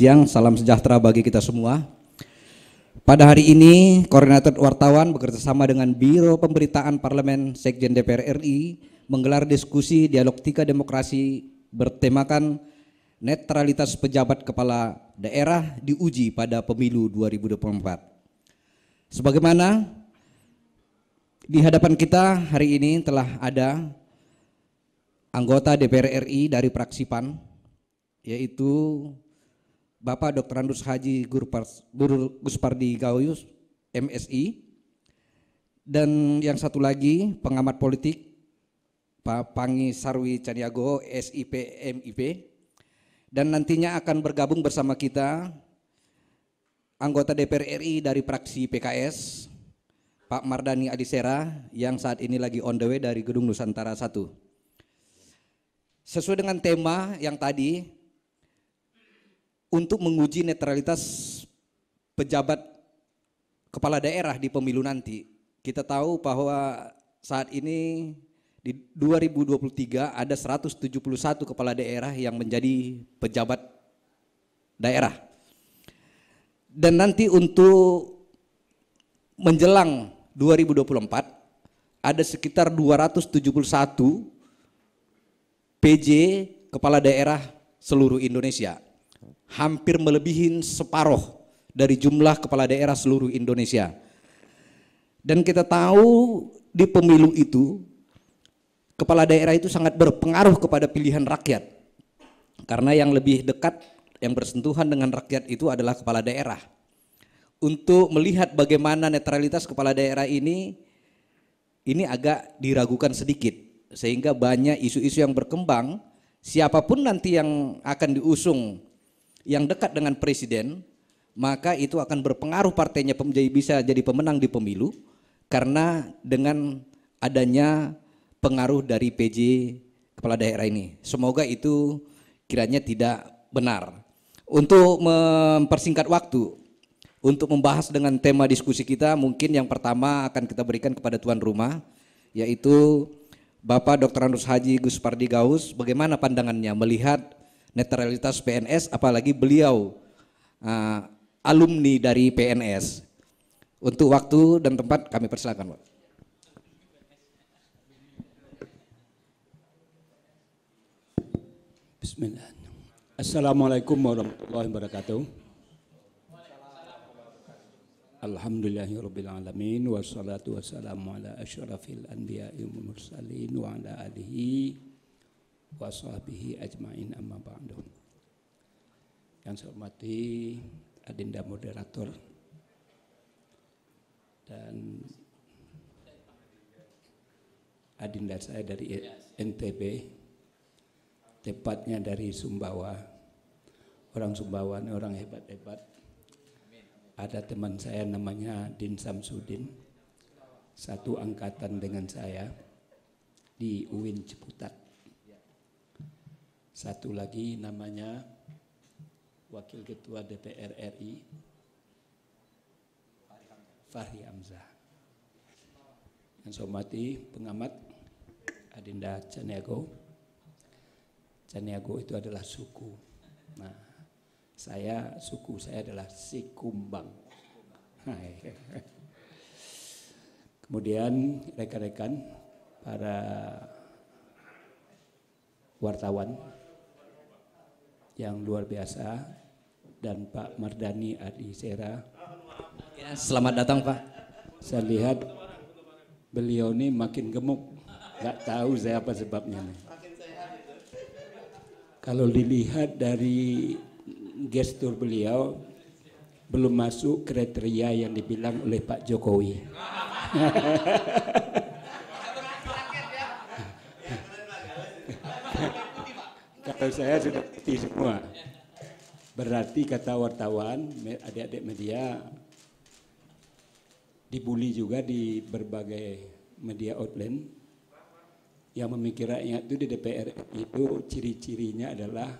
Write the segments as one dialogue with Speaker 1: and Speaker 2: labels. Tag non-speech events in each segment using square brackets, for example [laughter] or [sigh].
Speaker 1: siang, salam sejahtera bagi kita semua. Pada hari ini, Koordinator Wartawan bekerjasama dengan Biro Pemberitaan Parlemen Sekjen DPR RI menggelar diskusi dialog dialogtika demokrasi bertemakan netralitas pejabat kepala daerah diuji pada pemilu 2024. Sebagaimana di hadapan kita hari ini telah ada anggota DPR RI dari Praksipan, yaitu Bapak Dr. Andus Haji Guru Guspardi Gauyus, MSI, dan yang satu lagi pengamat politik Pak Pangi Sarwi Caniago, SIP MIP, dan nantinya akan bergabung bersama kita anggota DPR RI dari praksi PKS, Pak Mardani Adisera yang saat ini lagi on the way dari Gedung Nusantara 1. Sesuai dengan tema yang tadi, untuk menguji netralitas pejabat kepala daerah di pemilu nanti. Kita tahu bahwa saat ini di 2023 ada 171 kepala daerah yang menjadi pejabat daerah. Dan nanti untuk menjelang 2024 ada sekitar 271 PJ kepala daerah seluruh Indonesia hampir melebihi separuh dari jumlah kepala daerah seluruh Indonesia. Dan kita tahu di pemilu itu kepala daerah itu sangat berpengaruh kepada pilihan rakyat. Karena yang lebih dekat yang bersentuhan dengan rakyat itu adalah kepala daerah. Untuk melihat bagaimana netralitas kepala daerah ini ini agak diragukan sedikit sehingga banyak isu-isu yang berkembang siapapun nanti yang akan diusung yang dekat dengan presiden, maka itu akan berpengaruh partainya menjadi bisa jadi pemenang di pemilu karena dengan adanya pengaruh dari PJ kepala daerah ini. Semoga itu kiranya tidak benar. Untuk mempersingkat waktu, untuk membahas dengan tema diskusi kita, mungkin yang pertama akan kita berikan kepada tuan rumah, yaitu Bapak Dr. Andrus Haji Gus Pardi Gaus, bagaimana pandangannya melihat netralitas PNS apalagi beliau uh, alumni dari PNS. Untuk waktu dan tempat kami persilakan, Pak.
Speaker 2: Bismillah. Assalamualaikum warahmatullahi wabarakatuh. Alhamdulillahirrabbilalamin Wassalatu wassalamu ala asyarafil anbiya mursalin Wa ala alihi wa ajmain amma ba'du. Yang saya hormati adinda moderator dan adinda saya dari NTB tepatnya dari Sumbawa orang Sumbawa ini orang hebat-hebat ada teman saya namanya Din Samsudin satu angkatan dengan saya di UIN Ciputat satu lagi namanya Wakil Ketua DPR RI Fahri Hamzah. Yang saya hormati pengamat Adinda Caniago. Caniago itu adalah suku. Nah, saya suku saya adalah Sikumbang. Hai. Kemudian rekan-rekan para wartawan yang luar biasa dan Pak Mardani Adi ya,
Speaker 1: selamat datang Pak.
Speaker 2: Saya lihat beliau ini makin gemuk, Gak tahu saya apa sebabnya. Nih. Kalau dilihat dari gestur beliau, belum masuk kriteria yang dibilang oleh Pak Jokowi. [laughs] saya sudah putih semua. Berarti kata wartawan, adik-adik media dibully juga di berbagai media outlet. Yang memikir rakyat itu di DPR itu ciri-cirinya adalah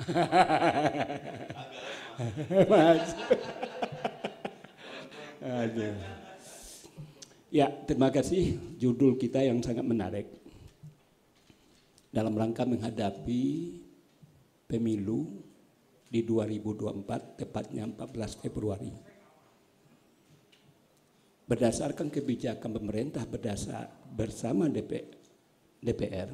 Speaker 2: [laughs] Mas. Ya, terima kasih judul kita yang sangat menarik dalam rangka menghadapi pemilu di 2024, tepatnya 14 Februari. Berdasarkan kebijakan pemerintah berdasar, bersama DP, DPR,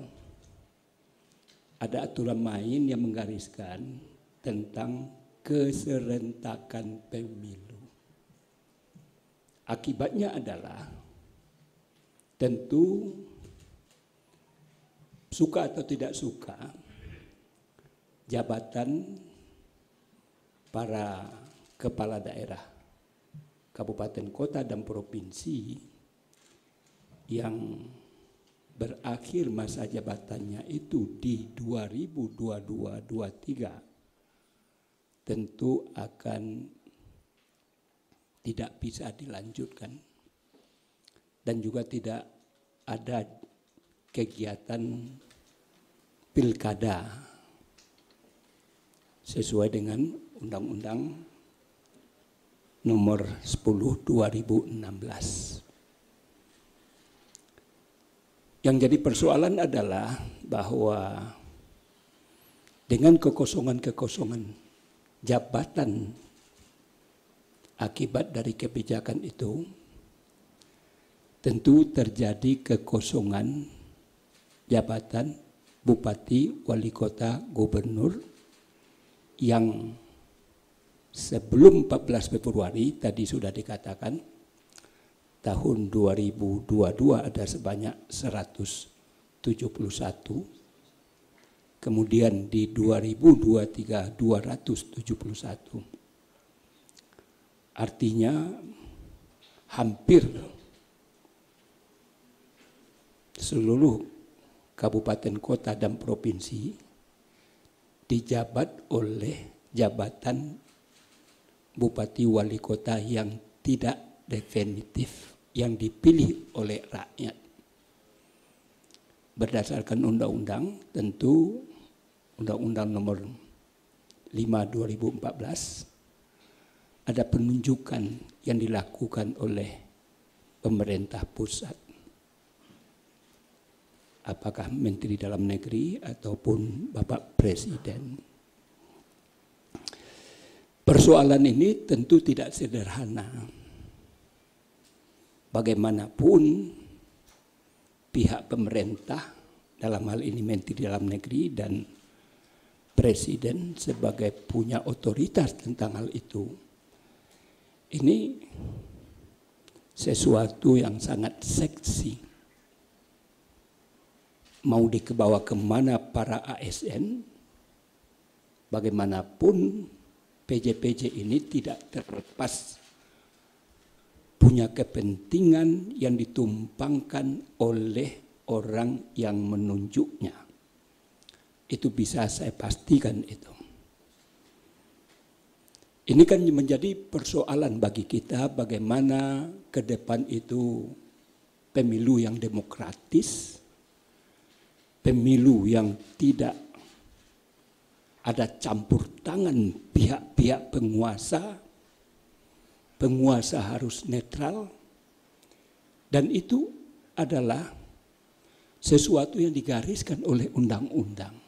Speaker 2: ada aturan main yang menggariskan tentang keserentakan pemilu. Akibatnya adalah tentu suka atau tidak suka, jabatan para kepala daerah kabupaten kota dan provinsi yang berakhir masa jabatannya itu di 2022-23 tentu akan tidak bisa dilanjutkan dan juga tidak ada kegiatan pilkada sesuai dengan Undang-Undang nomor 10 2016. Yang jadi persoalan adalah bahwa dengan kekosongan-kekosongan jabatan akibat dari kebijakan itu, tentu terjadi kekosongan jabatan bupati, wali kota, gubernur yang sebelum 14 Februari tadi sudah dikatakan tahun 2022 ada sebanyak 171 kemudian di 2023 271 artinya hampir seluruh kabupaten kota dan provinsi dijabat oleh jabatan bupati wali kota yang tidak definitif yang dipilih oleh rakyat berdasarkan undang-undang tentu undang-undang nomor 5 2014 ada penunjukan yang dilakukan oleh pemerintah pusat apakah Menteri Dalam Negeri ataupun Bapak Presiden. Persoalan ini tentu tidak sederhana. Bagaimanapun pihak pemerintah dalam hal ini Menteri Dalam Negeri dan Presiden sebagai punya otoritas tentang hal itu. Ini sesuatu yang sangat seksi mau dikebawa kemana para ASN, bagaimanapun PJ-PJ ini tidak terlepas punya kepentingan yang ditumpangkan oleh orang yang menunjuknya. Itu bisa saya pastikan itu. Ini kan menjadi persoalan bagi kita bagaimana ke depan itu pemilu yang demokratis, pemilu yang tidak ada campur tangan pihak-pihak penguasa, penguasa harus netral, dan itu adalah sesuatu yang digariskan oleh undang-undang.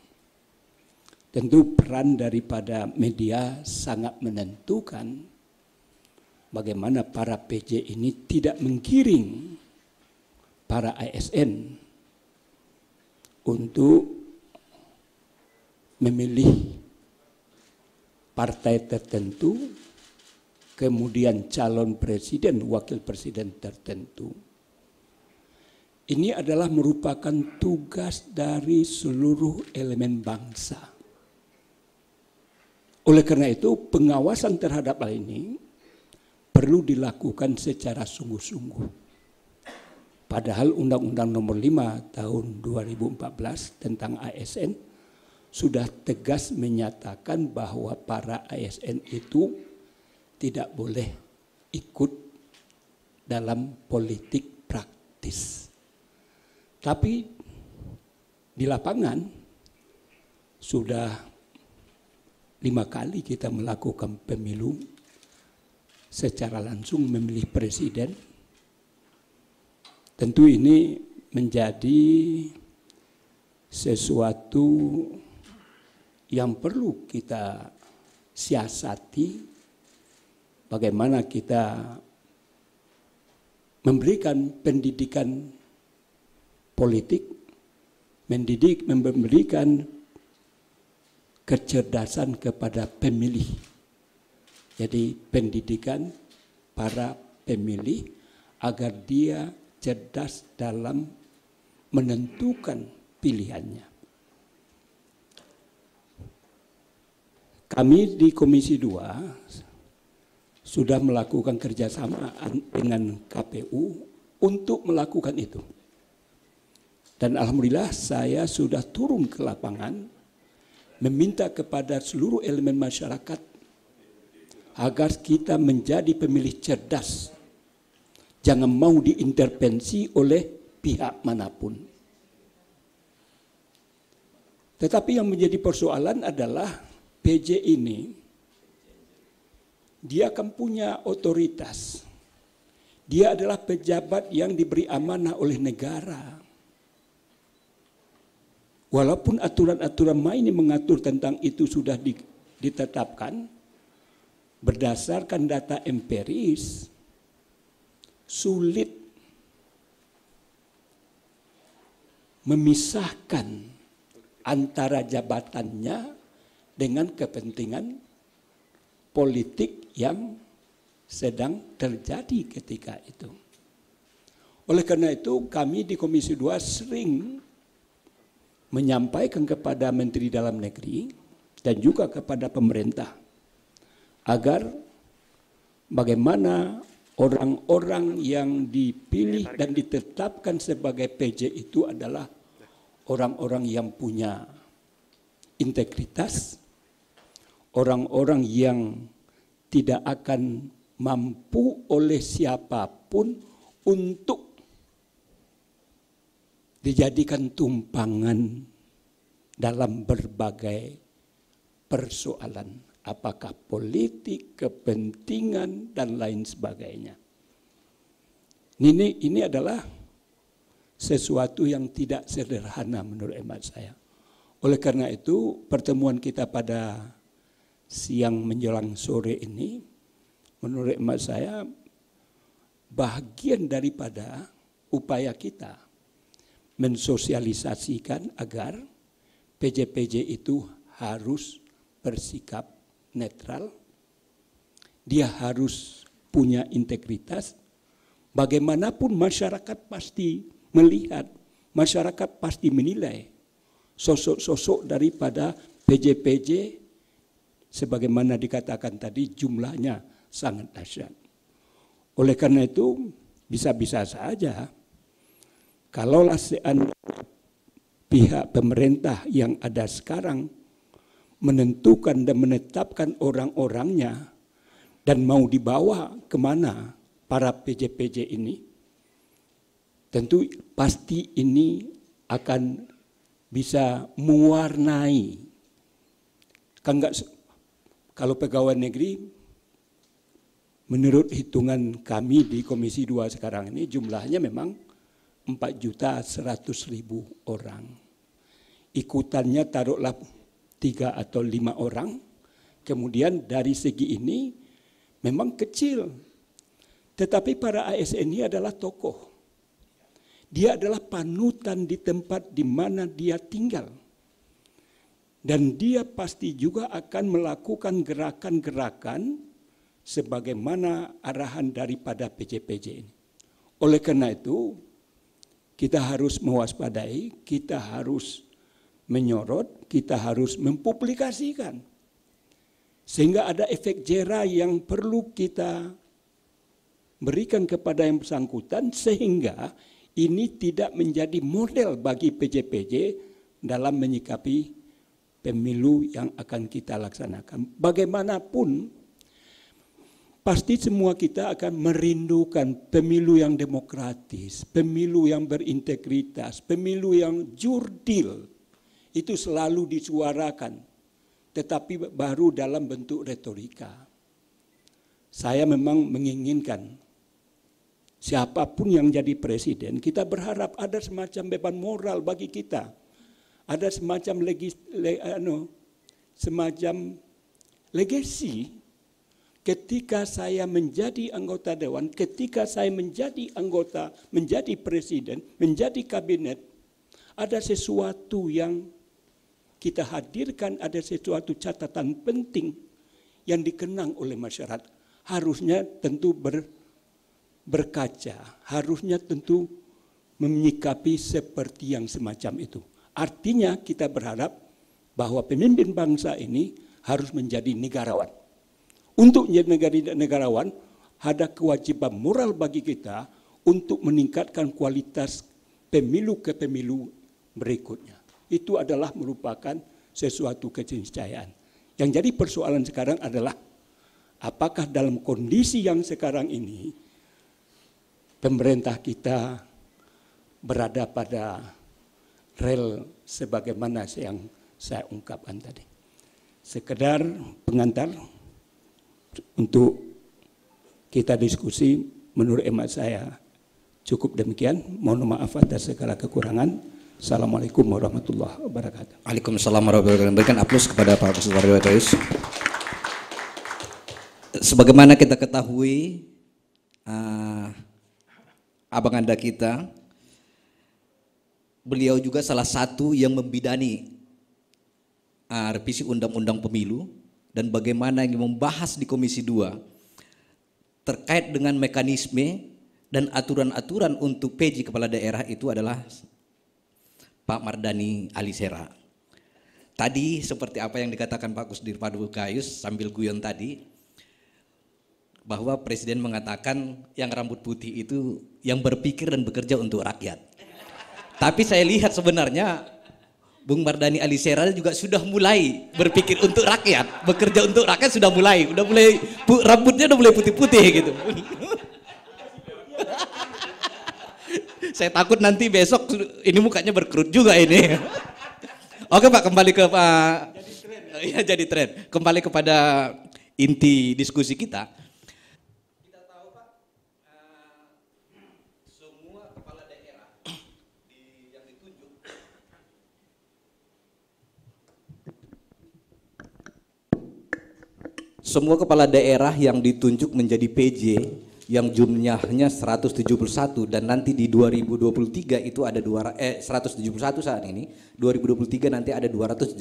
Speaker 2: Tentu peran daripada media sangat menentukan bagaimana para PJ ini tidak menggiring para ASN untuk memilih partai tertentu, kemudian calon presiden, wakil presiden tertentu. Ini adalah merupakan tugas dari seluruh elemen bangsa. Oleh karena itu, pengawasan terhadap hal ini perlu dilakukan secara sungguh-sungguh. Padahal Undang-Undang Nomor 5 Tahun 2014 tentang ASN sudah tegas menyatakan bahwa para ASN itu tidak boleh ikut dalam politik praktis. Tapi di lapangan sudah lima kali kita melakukan pemilu secara langsung memilih presiden Tentu ini menjadi sesuatu yang perlu kita siasati bagaimana kita memberikan pendidikan politik, mendidik, memberikan kecerdasan kepada pemilih. Jadi pendidikan para pemilih agar dia cerdas dalam menentukan pilihannya. Kami di Komisi 2 sudah melakukan kerjasama dengan KPU untuk melakukan itu. Dan Alhamdulillah saya sudah turun ke lapangan meminta kepada seluruh elemen masyarakat agar kita menjadi pemilih cerdas jangan mau diintervensi oleh pihak manapun. Tetapi yang menjadi persoalan adalah PJ ini, dia akan punya otoritas. Dia adalah pejabat yang diberi amanah oleh negara. Walaupun aturan-aturan main yang mengatur tentang itu sudah ditetapkan, berdasarkan data empiris, sulit memisahkan antara jabatannya dengan kepentingan politik yang sedang terjadi ketika itu. Oleh karena itu kami di Komisi 2 sering menyampaikan kepada Menteri Dalam Negeri dan juga kepada pemerintah agar bagaimana orang-orang yang dipilih dan ditetapkan sebagai PJ itu adalah orang-orang yang punya integritas, orang-orang yang tidak akan mampu oleh siapapun untuk dijadikan tumpangan dalam berbagai persoalan apakah politik, kepentingan, dan lain sebagainya. Ini, ini adalah sesuatu yang tidak sederhana menurut emak saya. Oleh karena itu, pertemuan kita pada siang menjelang sore ini, menurut emak saya, bagian daripada upaya kita mensosialisasikan agar PJ-PJ itu harus bersikap netral, dia harus punya integritas. Bagaimanapun masyarakat pasti melihat, masyarakat pasti menilai sosok-sosok daripada pj sebagaimana dikatakan tadi jumlahnya sangat dahsyat. Oleh karena itu bisa-bisa saja kalau seandainya pihak pemerintah yang ada sekarang menentukan dan menetapkan orang-orangnya dan mau dibawa kemana para PJ-PJ ini, tentu pasti ini akan bisa mewarnai. Kan enggak, kalau pegawai negeri, menurut hitungan kami di Komisi 2 sekarang ini jumlahnya memang empat juta ribu orang. Ikutannya taruhlah tiga atau lima orang. Kemudian dari segi ini memang kecil. Tetapi para ASN ini adalah tokoh. Dia adalah panutan di tempat di mana dia tinggal. Dan dia pasti juga akan melakukan gerakan-gerakan sebagaimana arahan daripada PJPJ ini. Oleh karena itu, kita harus mewaspadai, kita harus menyorot, kita harus mempublikasikan. Sehingga ada efek jera yang perlu kita berikan kepada yang bersangkutan sehingga ini tidak menjadi model bagi PjPj dalam menyikapi pemilu yang akan kita laksanakan. Bagaimanapun pasti semua kita akan merindukan pemilu yang demokratis, pemilu yang berintegritas, pemilu yang jurdil itu selalu disuarakan, tetapi baru dalam bentuk retorika. Saya memang menginginkan siapapun yang jadi presiden, kita berharap ada semacam beban moral bagi kita, ada semacam legis, le, ano, semacam legasi ketika saya menjadi anggota dewan, ketika saya menjadi anggota, menjadi presiden, menjadi kabinet, ada sesuatu yang kita hadirkan ada sesuatu catatan penting yang dikenang oleh masyarakat. Harusnya tentu ber, berkaca, harusnya tentu menyikapi seperti yang semacam itu. Artinya kita berharap bahwa pemimpin bangsa ini harus menjadi negarawan. Untuk menjadi negarawan, ada kewajiban moral bagi kita untuk meningkatkan kualitas pemilu ke pemilu berikutnya itu adalah merupakan sesuatu keniscayaan. Yang jadi persoalan sekarang adalah apakah dalam kondisi yang sekarang ini pemerintah kita berada pada rel sebagaimana yang saya ungkapkan tadi. Sekedar pengantar untuk kita diskusi menurut emak saya cukup demikian. Mohon maaf atas segala kekurangan.
Speaker 1: Assalamualaikum warahmatullahi
Speaker 2: wabarakatuh.
Speaker 1: Waalaikumsalam warahmatullahi wabarakatuh. Berikan aplaus kepada Pak Ustaz Wardiwatois. Sebagaimana kita ketahui, uh, abang anda kita, beliau juga salah satu yang membidani uh, revisi Undang-Undang Pemilu dan bagaimana yang membahas di Komisi 2 terkait dengan mekanisme dan aturan-aturan untuk PJ Kepala Daerah itu adalah Pak Mardani Alisera. Tadi seperti apa yang dikatakan Pak Kusdir Padu Gayus sambil guyon tadi, bahwa Presiden mengatakan yang rambut putih itu yang berpikir dan bekerja untuk rakyat. Tapi saya lihat sebenarnya Bung Mardani Alisera juga sudah mulai berpikir untuk rakyat, bekerja untuk rakyat sudah mulai, udah mulai rambutnya udah mulai putih-putih gitu. Saya takut nanti besok ini mukanya berkerut juga ini. Oke Pak, kembali ke Pak. Jadi tren. Ya, iya, jadi tren. Kembali kepada inti diskusi kita. Kita tahu Pak, eh, semua kepala daerah yang ditunjuk semua kepala daerah yang ditunjuk menjadi PJ yang jumlahnya 171 dan nanti di 2023 itu ada dua, eh 171 saat ini, 2023 nanti ada 271.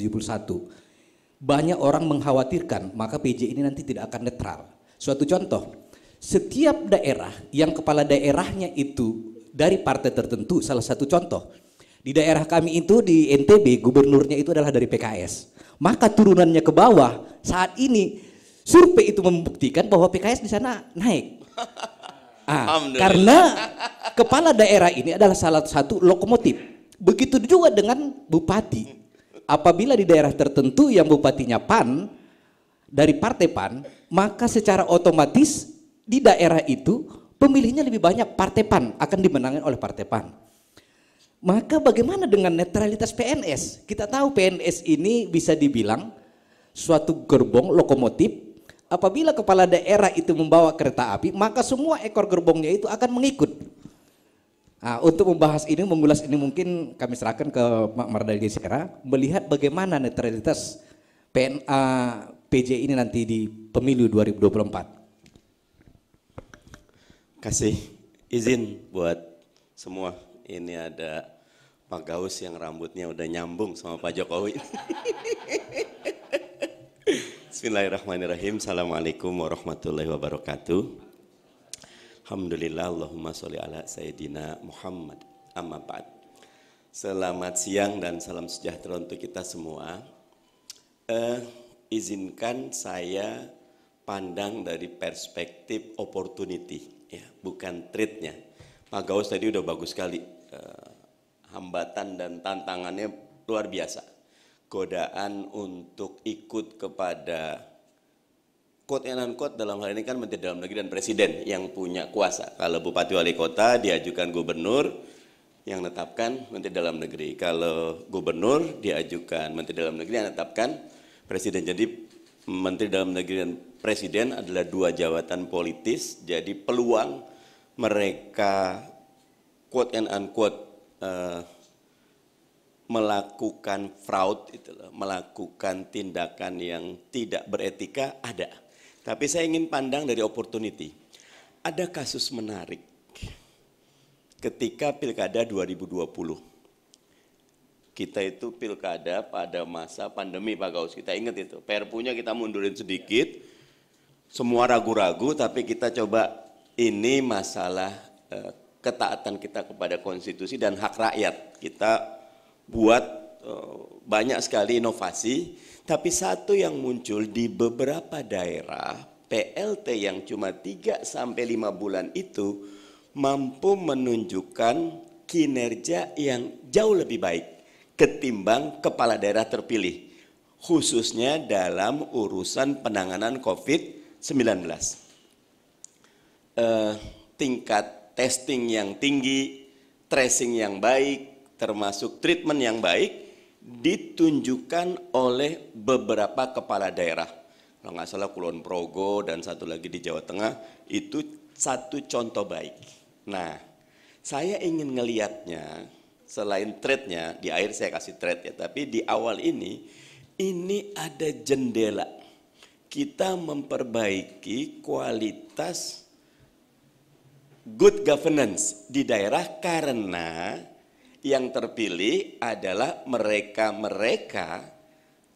Speaker 1: Banyak orang mengkhawatirkan maka PJ ini nanti tidak akan netral. Suatu contoh, setiap daerah yang kepala daerahnya itu dari partai tertentu salah satu contoh. Di daerah kami itu di NTB gubernurnya itu adalah dari PKS. Maka turunannya ke bawah saat ini survei itu membuktikan bahwa PKS di sana naik Ah, karena kepala daerah ini adalah salah satu lokomotif. Begitu juga dengan bupati. Apabila di daerah tertentu yang bupatinya PAN dari partai PAN, maka secara otomatis di daerah itu pemilihnya lebih banyak partai PAN akan dimenangkan oleh partai PAN. Maka bagaimana dengan netralitas PNS? Kita tahu PNS ini bisa dibilang suatu gerbong lokomotif Apabila kepala daerah itu membawa kereta api, maka semua ekor gerbongnya itu akan mengikut. Nah, untuk membahas ini, mengulas ini mungkin kami serahkan ke Mak Mardali Sera, melihat bagaimana netralitas PNA PJ ini nanti di pemilu 2024. Kasih
Speaker 3: izin buat semua. Ini ada Pak Gaus yang rambutnya udah nyambung sama Pak Jokowi.
Speaker 4: [laughs]
Speaker 3: Bismillahirrahmanirrahim. Assalamualaikum warahmatullahi wabarakatuh. Alhamdulillah, Allahumma sholli ala Sayyidina Muhammad. Amma ba'd. Selamat siang dan salam sejahtera untuk kita semua. Eh, izinkan saya pandang dari perspektif opportunity, ya, bukan treatnya. Pak Gaus tadi udah bagus sekali. Eh, hambatan dan tantangannya luar biasa godaan untuk ikut kepada quote and unquote dalam hal ini kan Menteri Dalam Negeri dan Presiden yang punya kuasa. Kalau Bupati Wali Kota diajukan Gubernur yang menetapkan Menteri Dalam Negeri. Kalau Gubernur diajukan Menteri Dalam Negeri yang menetapkan Presiden. Jadi Menteri Dalam Negeri dan Presiden adalah dua jawatan politis. Jadi peluang mereka quote and unquote uh, melakukan fraud itu loh, melakukan tindakan yang tidak beretika ada. Tapi saya ingin pandang dari opportunity. Ada kasus menarik ketika Pilkada 2020. Kita itu pilkada pada masa pandemi Pak Gaus, kita ingat itu. Perpunya kita mundurin sedikit, semua ragu-ragu tapi kita coba ini masalah eh, ketaatan kita kepada konstitusi dan hak rakyat. Kita buat eh, banyak sekali inovasi, tapi satu yang muncul di beberapa daerah, PLT yang cuma 3 sampai 5 bulan itu mampu menunjukkan kinerja yang jauh lebih baik ketimbang kepala daerah terpilih khususnya dalam urusan penanganan COVID-19. Uh, eh, tingkat testing yang tinggi, tracing yang baik, termasuk treatment yang baik ditunjukkan oleh beberapa kepala daerah. Kalau nggak salah Kulon Progo dan satu lagi di Jawa Tengah itu satu contoh baik. Nah, saya ingin ngelihatnya selain trade-nya di akhir saya kasih trade ya, tapi di awal ini ini ada jendela. Kita memperbaiki kualitas good governance di daerah karena yang terpilih adalah mereka-mereka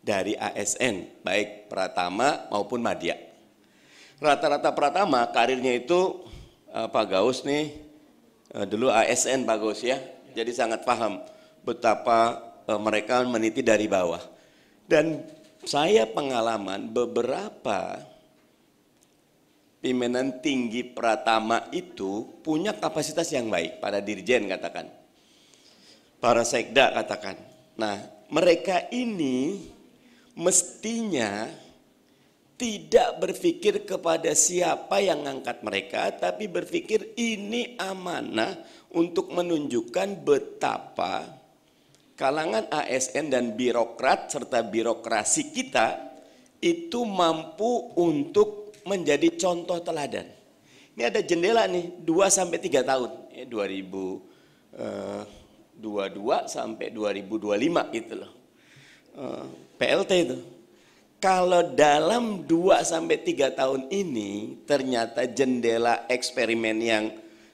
Speaker 3: dari ASN, baik Pratama maupun Madya. Rata-rata Pratama karirnya itu eh, Pak Gaus nih, eh, dulu ASN Pak Gaus ya, jadi sangat paham betapa eh, mereka meniti dari bawah. Dan saya pengalaman beberapa pimpinan tinggi Pratama itu punya kapasitas yang baik pada dirjen katakan para sekda katakan. Nah, mereka ini mestinya tidak berpikir kepada siapa yang angkat mereka, tapi berpikir ini amanah untuk menunjukkan betapa kalangan ASN dan birokrat serta birokrasi kita itu mampu untuk menjadi contoh teladan. Ini ada jendela nih 2 sampai 3 tahun, ya, 2000 eh, 22 sampai 2025 gitu loh. Eh, PLT itu. Kalau dalam 2 sampai 3 tahun ini ternyata jendela eksperimen yang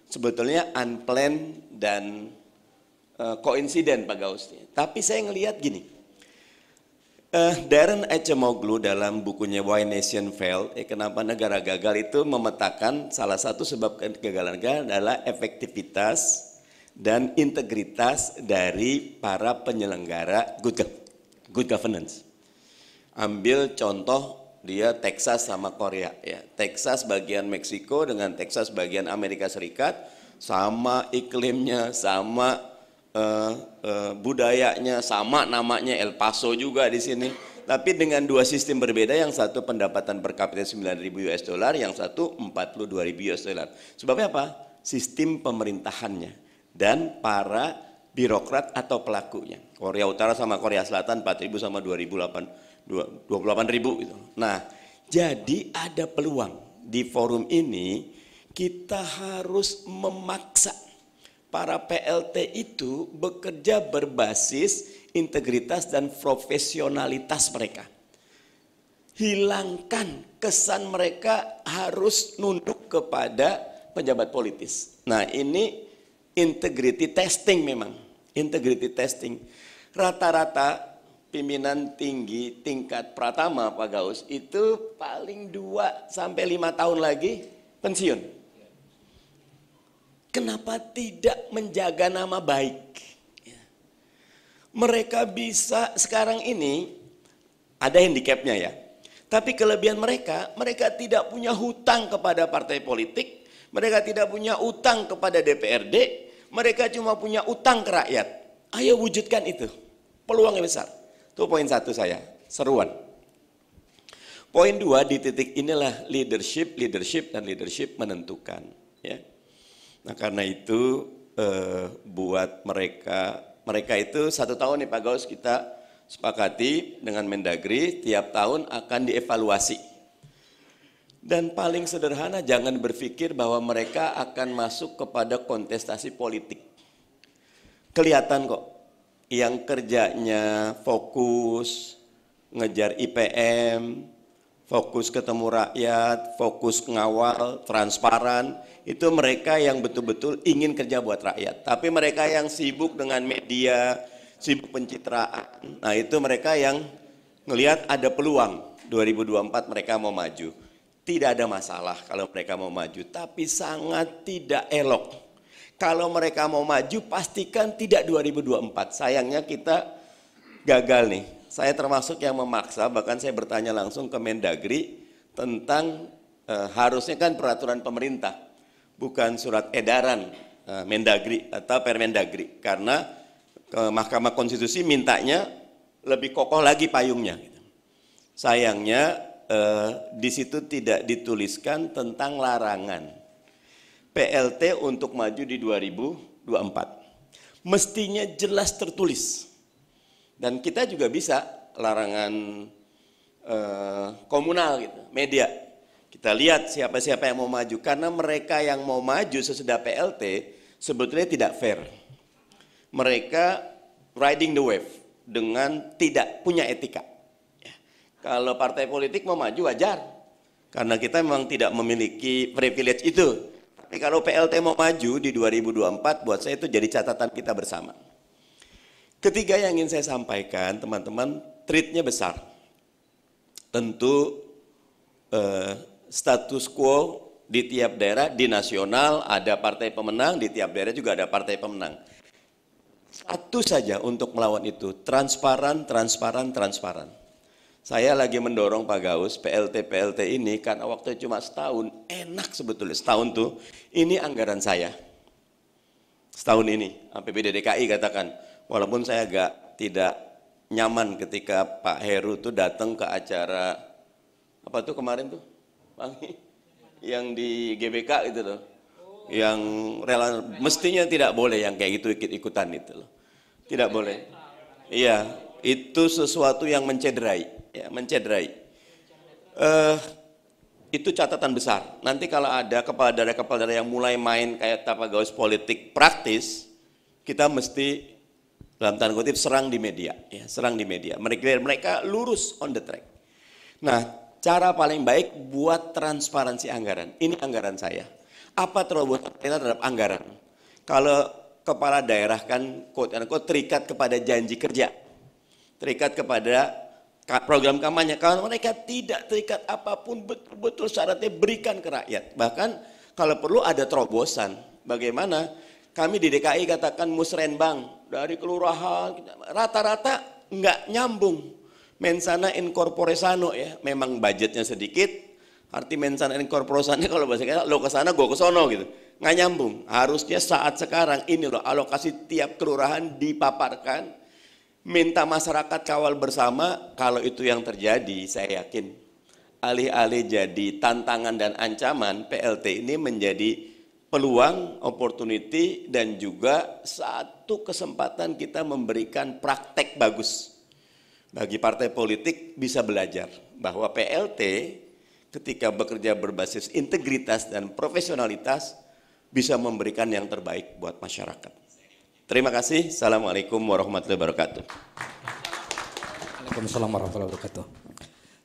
Speaker 3: sebetulnya unplanned dan eh, koinsiden Pak Gaus. Tapi saya ngelihat gini, Uh, Darren Acemoglu dalam bukunya Why Nation Failed, eh, kenapa negara gagal itu memetakan salah satu sebab kegagalan negara adalah efektivitas dan integritas dari para penyelenggara good, good governance. Ambil contoh dia Texas sama Korea ya. Texas bagian Meksiko dengan Texas bagian Amerika Serikat sama iklimnya, sama uh, uh, budayanya, sama namanya El Paso juga di sini. Tapi dengan dua sistem berbeda, yang satu pendapatan per kapita 9.000 US dollar, yang satu 42.000 US dollar. Sebabnya apa? Sistem pemerintahannya dan para birokrat atau pelakunya. Korea Utara sama Korea Selatan 4.000 sama 2.008 28.000 gitu. Nah, jadi ada peluang di forum ini kita harus memaksa para PLT itu bekerja berbasis integritas dan profesionalitas mereka. Hilangkan kesan mereka harus nunduk kepada pejabat politis. Nah, ini integrity testing memang. Integrity testing. Rata-rata pimpinan tinggi tingkat pratama Pak Gaus itu paling 2 sampai 5 tahun lagi pensiun. Kenapa tidak menjaga nama baik? Ya. Mereka bisa sekarang ini ada handicapnya ya. Tapi kelebihan mereka, mereka tidak punya hutang kepada partai politik, mereka tidak punya utang kepada DPRD, mereka cuma punya utang ke rakyat. Ayo wujudkan itu. Peluangnya besar. Itu poin satu saya, seruan. Poin dua di titik inilah leadership, leadership dan leadership menentukan. Ya. Nah karena itu eh, buat mereka, mereka itu satu tahun nih Pak Gaus kita sepakati dengan Mendagri tiap tahun akan dievaluasi dan paling sederhana jangan berpikir bahwa mereka akan masuk kepada kontestasi politik. Kelihatan kok yang kerjanya fokus ngejar IPM, fokus ketemu rakyat, fokus ngawal, transparan, itu mereka yang betul-betul ingin kerja buat rakyat. Tapi mereka yang sibuk dengan media, sibuk pencitraan, nah itu mereka yang ngelihat ada peluang 2024 mereka mau maju. Tidak ada masalah kalau mereka mau maju, tapi sangat tidak elok. Kalau mereka mau maju pastikan tidak 2024. Sayangnya kita gagal nih. Saya termasuk yang memaksa, bahkan saya bertanya langsung ke Mendagri tentang e, harusnya kan peraturan pemerintah, bukan surat edaran e, Mendagri atau Permendagri, karena ke Mahkamah Konstitusi mintanya lebih kokoh lagi payungnya. Sayangnya eh, di situ tidak dituliskan tentang larangan PLT untuk maju di 2024. Mestinya jelas tertulis. Dan kita juga bisa larangan eh, komunal gitu, media. Kita lihat siapa-siapa yang mau maju karena mereka yang mau maju sesudah PLT sebetulnya tidak fair. Mereka riding the wave dengan tidak punya etika kalau partai politik mau maju wajar. Karena kita memang tidak memiliki privilege itu. Tapi kalau PLT mau maju di 2024 buat saya itu jadi catatan kita bersama. Ketiga yang ingin saya sampaikan teman-teman, treatnya besar. Tentu eh, status quo di tiap daerah, di nasional ada partai pemenang, di tiap daerah juga ada partai pemenang. Satu saja untuk melawan itu, transparan, transparan, transparan. Saya lagi mendorong Pak Gaus, PLT-PLT ini karena waktu cuma setahun, enak sebetulnya setahun tuh. Ini anggaran saya. Setahun ini, APBD DKI katakan. Walaupun saya agak tidak nyaman ketika Pak Heru tuh datang ke acara apa tuh kemarin tuh? [laughs] Yang di GBK itu loh. Yang rela mestinya tidak boleh yang kayak gitu ikut-ikutan itu loh. Tidak boleh. Iya, itu sesuatu yang mencederai ya, mencederai. Uh, itu catatan besar. Nanti kalau ada kepala daerah-kepala daerah yang mulai main kayak tapa gaus politik praktis, kita mesti dalam tanda kutip serang di media, ya, serang di media. Mereka mereka lurus on the track. Nah, cara paling baik buat transparansi anggaran. Ini anggaran saya. Apa terobosan kita terhadap anggaran? Kalau kepala daerah kan quote terikat kepada janji kerja. Terikat kepada program kampanye. Kalau mereka tidak terikat apapun, betul-betul syaratnya berikan ke rakyat. Bahkan kalau perlu ada terobosan. Bagaimana? Kami di DKI katakan musrenbang dari kelurahan rata-rata nggak nyambung. Mensana incorporesano ya, memang budgetnya sedikit. Arti mensana incorporesano kalau bahasa kita lo ke sana, gua ke sono gitu. Nggak nyambung. Harusnya saat sekarang ini loh alokasi tiap kelurahan dipaparkan minta masyarakat kawal bersama, kalau itu yang terjadi, saya yakin alih-alih jadi tantangan dan ancaman, PLT ini menjadi peluang, opportunity, dan juga satu kesempatan kita memberikan praktek bagus. Bagi partai politik bisa belajar bahwa PLT ketika bekerja berbasis integritas dan profesionalitas bisa memberikan yang terbaik buat masyarakat. Terima kasih. Assalamualaikum warahmatullahi wabarakatuh.
Speaker 1: Waalaikumsalam warahmatullahi wabarakatuh.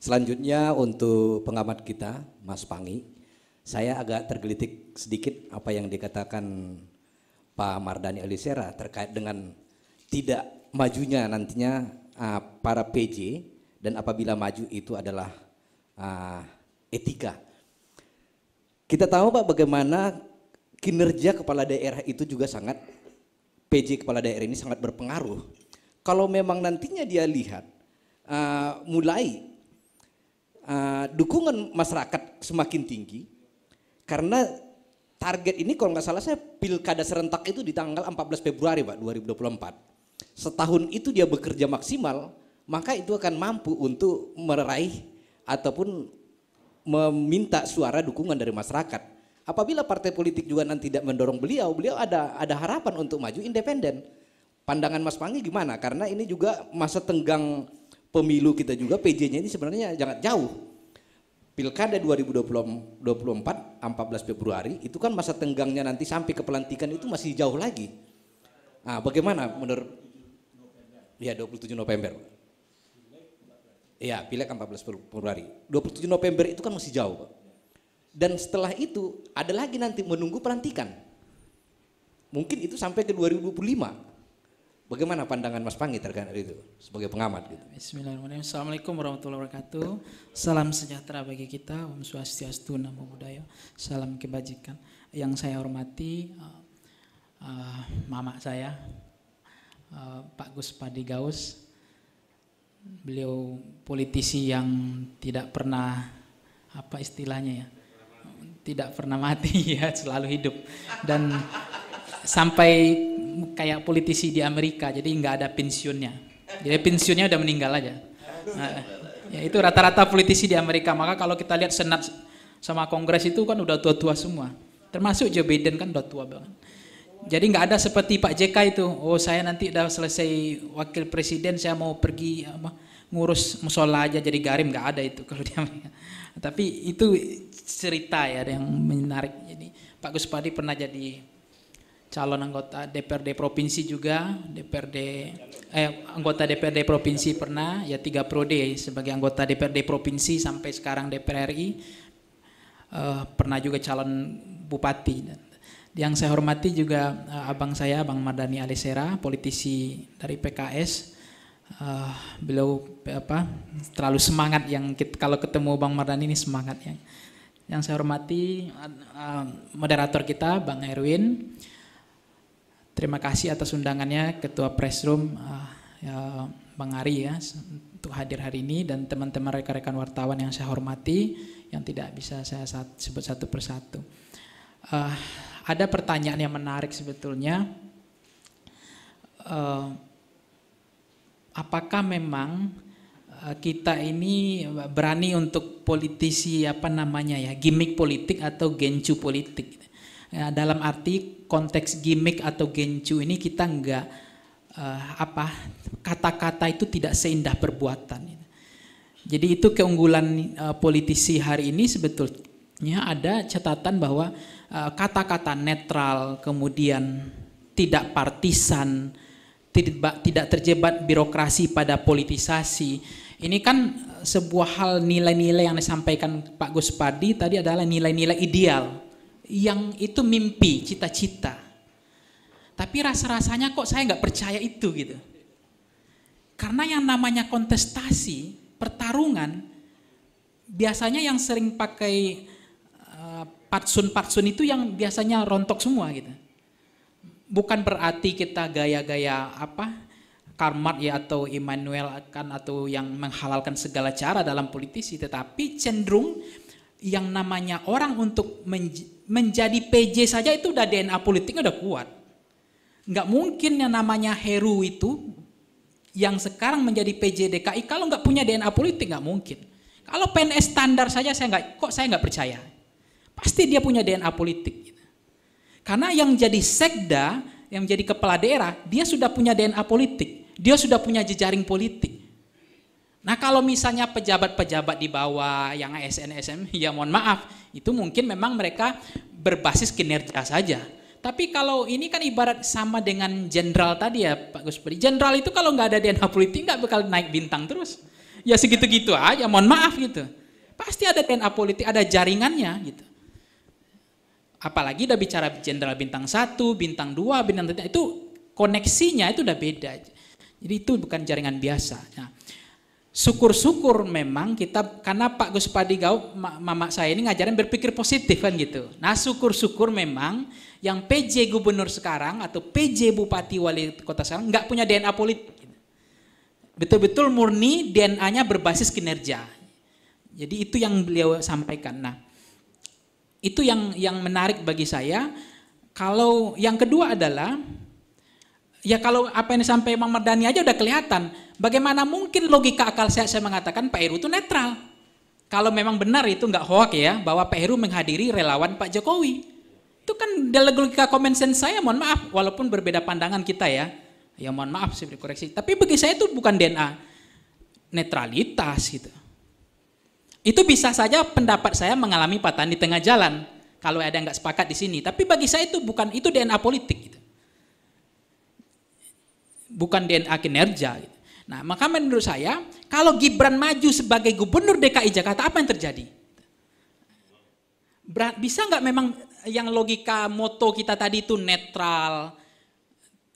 Speaker 1: Selanjutnya untuk pengamat kita, Mas Pangi. Saya agak tergelitik sedikit apa yang dikatakan Pak Mardani Alisera terkait dengan tidak majunya nantinya uh, para PJ dan apabila maju itu adalah uh, etika. Kita tahu Pak bagaimana kinerja kepala daerah itu juga sangat PJ kepala daerah ini sangat berpengaruh. Kalau memang nantinya dia lihat uh, mulai uh, dukungan masyarakat semakin tinggi karena target ini kalau nggak salah saya pilkada serentak itu di tanggal 14 Februari Pak 2024. Setahun itu dia bekerja maksimal, maka itu akan mampu untuk meraih ataupun meminta suara dukungan dari masyarakat. Apabila partai politik juga nanti tidak mendorong beliau, beliau ada ada harapan untuk maju independen. Pandangan Mas Panggi gimana? Karena ini juga masa tenggang pemilu kita juga PJ-nya ini sebenarnya jangan jauh. Pilkada 2024 14 Februari itu kan masa tenggangnya nanti sampai ke pelantikan itu masih jauh lagi. Nah, bagaimana menurut Ya 27 November. Iya, pilek kan 14 Februari. 27 November itu kan masih jauh, Pak. Dan setelah itu ada lagi nanti menunggu pelantikan. Mungkin itu sampai ke 2025. Bagaimana pandangan Mas Pangi terkait
Speaker 5: itu sebagai pengamat? Gitu. Bismillahirrahmanirrahim. Assalamualaikum warahmatullahi wabarakatuh. Salam sejahtera bagi kita. Om Swastiastu, Namo Buddhaya. Salam kebajikan. Yang saya hormati, uh, uh, mama saya, uh, Pak Gus Padi Gaus. Beliau politisi yang tidak pernah apa istilahnya ya tidak pernah mati [laughs] ya selalu hidup dan sampai kayak politisi di Amerika jadi nggak ada pensiunnya jadi pensiunnya udah meninggal aja nah, ya itu rata-rata politisi di Amerika maka kalau kita lihat senat sama kongres itu kan udah tua-tua semua termasuk Joe Biden kan udah tua banget jadi nggak ada seperti Pak JK itu oh saya nanti udah selesai wakil presiden saya mau pergi apa ngurus musola aja jadi garim nggak ada itu kalau di Amerika tapi itu cerita ya yang menarik. Jadi Pak Gus Padi pernah jadi calon anggota DPRD provinsi juga, DPRD eh, anggota DPRD provinsi pernah ya tiga periode sebagai anggota DPRD provinsi sampai sekarang DPR RI eh, pernah juga calon bupati. Yang saya hormati juga eh, abang saya Bang Mardani Alisera, politisi dari PKS. Uh, eh, beliau apa terlalu semangat yang kita, kalau ketemu Bang Mardani ini semangat yang yang saya hormati eh, moderator kita Bang Erwin. Terima kasih atas undangannya Ketua Press Room eh, ya, Bang Ari ya untuk hadir hari ini dan teman-teman rekan-rekan wartawan yang saya hormati yang tidak bisa saya sebut satu persatu. Eh, ada pertanyaan yang menarik sebetulnya. apakah memang Eh, kita ini berani untuk politisi apa namanya ya gimmick politik atau gencu politik ya, dalam arti konteks gimmick atau gencu ini kita nggak uh, apa kata-kata itu tidak seindah perbuatan jadi itu keunggulan uh, politisi hari ini sebetulnya ada catatan bahwa kata-kata netral kemudian tidak partisan tidak tidak terjebak birokrasi pada politisasi ini kan eh, sebuah hal nilai-nilai yang disampaikan Pak Gus Padi tadi adalah nilai-nilai ideal yang itu mimpi, cita-cita. Tapi rasa-rasanya kok saya nggak percaya itu gitu. Karena yang namanya kontestasi, pertarungan, biasanya yang sering pakai uh, eh, patsun-patsun itu yang biasanya rontok semua gitu. Bukan berarti kita gaya-gaya apa Karmat ya atau Immanuel kan atau yang menghalalkan segala cara dalam politisi tetapi cenderung yang namanya orang untuk menj menjadi PJ saja itu udah DNA politiknya udah kuat. Nggak mungkin yang namanya Heru itu yang sekarang menjadi PJ DKI kalau nggak punya DNA politik nggak mungkin. Kalau PNS standar saja saya nggak kok saya nggak percaya. Pasti dia punya DNA politik. Karena yang jadi sekda, yang jadi kepala daerah, dia sudah punya DNA politik dia sudah punya jejaring politik. Nah kalau misalnya pejabat-pejabat di bawah yang ASN-ASN, [laughs] ya mohon maaf, itu mungkin memang mereka berbasis kinerja saja. Tapi kalau ini kan ibarat sama dengan jenderal tadi ya Pak Gus Budi. Jenderal itu kalau nggak ada DNA politik nggak bakal naik bintang terus. Ya segitu-gitu aja, mohon maaf gitu. Pasti ada DNA politik, ada jaringannya gitu. Apalagi udah bicara jenderal bintang satu, bintang dua, bintang tiga itu koneksinya itu udah beda. Jadi itu bukan jaringan biasa. Nah, syukur-syukur memang kita karena Pak Gus Padi Gaup mama saya ini ngajarin berpikir positif kan gitu. Nah, syukur-syukur memang yang PJ gubernur sekarang atau PJ bupati wali kota sekarang nggak punya DNA politik. Betul-betul murni DNA-nya berbasis kinerja. Jadi itu yang beliau sampaikan. Nah, itu yang yang menarik bagi saya. Kalau yang kedua adalah Ya kalau apa yang sampai Imam Mardani aja udah kelihatan. Bagaimana mungkin logika akal sehat saya mengatakan Pak Heru itu netral. Kalau memang benar itu nggak hoax ya bahwa Pak Heru menghadiri relawan Pak Jokowi. Itu kan dalam logika common sense saya mohon maaf walaupun berbeda pandangan kita ya. Ya mohon maaf saya dikoreksi. Tapi bagi saya itu bukan DNA. Netralitas gitu. Itu bisa saja pendapat saya mengalami patahan di tengah jalan. Kalau ada yang nggak sepakat di sini. Tapi bagi saya itu bukan, itu DNA politik gitu bukan DNA kinerja. Gitu. Nah, maka menurut saya kalau Gibran maju sebagai gubernur DKI Jakarta apa yang terjadi? bisa nggak memang yang logika moto kita tadi itu netral,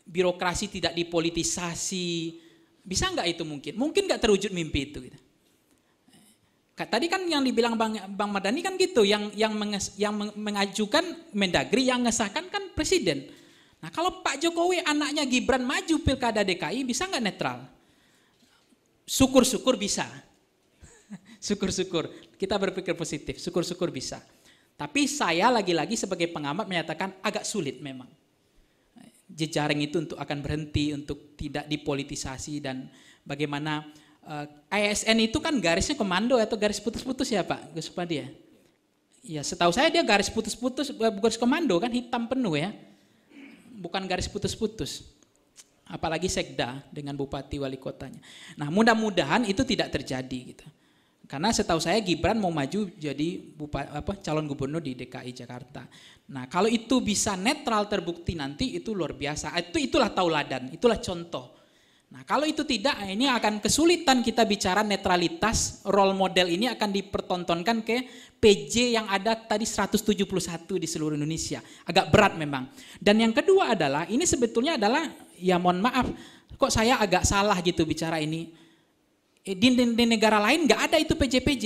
Speaker 5: birokrasi tidak dipolitisasi, bisa nggak itu mungkin? Mungkin nggak terwujud mimpi itu. Gitu. Tadi kan yang dibilang Bang, Bang Madani kan gitu, yang yang menges, yang mengajukan Mendagri, yang mengesahkan kan Presiden. Nah kalau Pak Jokowi anaknya Gibran maju pilkada DKI bisa nggak netral? Syukur-syukur bisa. [laughs] Syukur-syukur. Kita berpikir positif, syukur-syukur bisa. Tapi saya lagi-lagi sebagai pengamat menyatakan agak sulit memang. Jejaring itu untuk akan berhenti, untuk tidak dipolitisasi dan bagaimana eh, ASN itu kan garisnya komando atau garis putus-putus ya Pak Gus dia? ya? Ya setahu saya dia garis putus-putus, eh, garis komando kan hitam penuh ya bukan garis putus-putus. Apalagi sekda dengan bupati wali kotanya. Nah mudah-mudahan itu tidak terjadi gitu. Karena setahu saya Gibran mau maju jadi bupati, apa, calon gubernur di DKI Jakarta. Nah kalau itu bisa netral terbukti nanti itu luar biasa. Itu itulah tauladan, itulah contoh Nah, kalau itu tidak, eh, ini akan kesulitan kita bicara netralitas. Role model ini akan dipertontonkan ke PJ yang ada tadi 171 di seluruh Indonesia. Agak berat memang. Dan yang kedua adalah, ini sebetulnya adalah, ya mohon maaf, kok saya agak salah gitu bicara ini. Eh, di, di, di negara lain nggak ada itu PJ-PJ.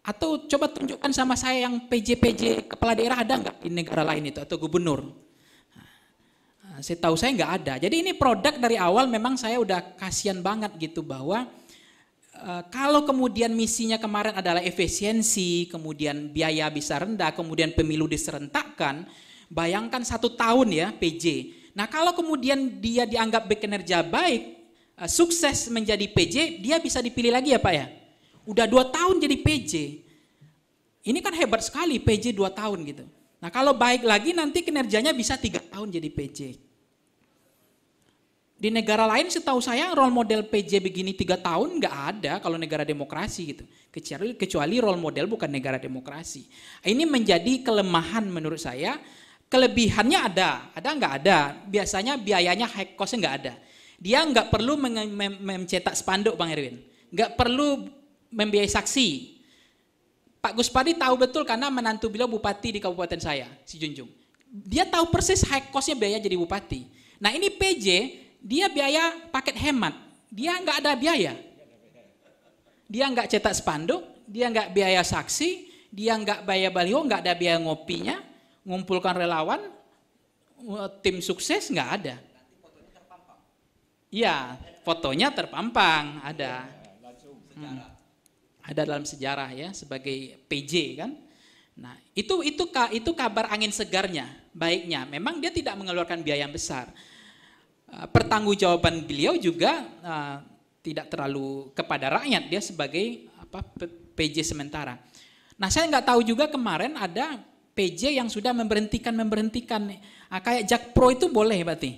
Speaker 5: Atau coba tunjukkan sama saya yang PJ-PJ kepala daerah ada nggak di negara lain itu atau gubernur setahu saya nggak ada. Jadi ini produk dari awal memang saya udah kasihan banget gitu bahwa eh, kalau kemudian misinya kemarin adalah efisiensi, kemudian biaya bisa rendah, kemudian pemilu diserentakkan, bayangkan satu tahun ya PJ. Nah kalau kemudian dia dianggap bekerja baik, eh, sukses menjadi PJ, dia bisa dipilih lagi ya Pak ya? Udah dua tahun jadi PJ. Ini kan hebat sekali PJ dua tahun gitu. Nah kalau baik lagi nanti kinerjanya bisa tiga tahun jadi PJ. Di negara lain setahu saya role model PJ begini tiga tahun nggak ada kalau negara demokrasi gitu. Kecuali, kecuali role model bukan negara demokrasi. Ini menjadi kelemahan menurut saya. Kelebihannya ada, ada nggak ada. Biasanya biayanya high costnya nggak ada. Dia nggak perlu mencetak spanduk Bang Erwin. Nggak perlu membiayai saksi. Pak Guspadi tahu betul karena menantu beliau bupati di kabupaten saya, si Junjung. Dia tahu persis high costnya biaya jadi bupati. Nah ini PJ dia biaya paket hemat, dia nggak ada biaya. Dia nggak cetak spanduk, dia nggak biaya saksi, dia nggak biaya baliho, nggak ada biaya ngopinya, ngumpulkan relawan, eh, tim sukses nggak ada. Iya, fotonya terpampang, ada. Hmm, ada dalam sejarah ya sebagai PJ kan. Nah, itu itu itu kabar angin segarnya, baiknya. Memang dia tidak mengeluarkan biaya yang besar. Eh, pertanggungjawaban beliau juga uh, tidak terlalu kepada rakyat dia sebagai apa PJ sementara. Nah saya nggak tahu juga kemarin ada PJ yang sudah memberhentikan memberhentikan ah, kayak Pro itu boleh berarti.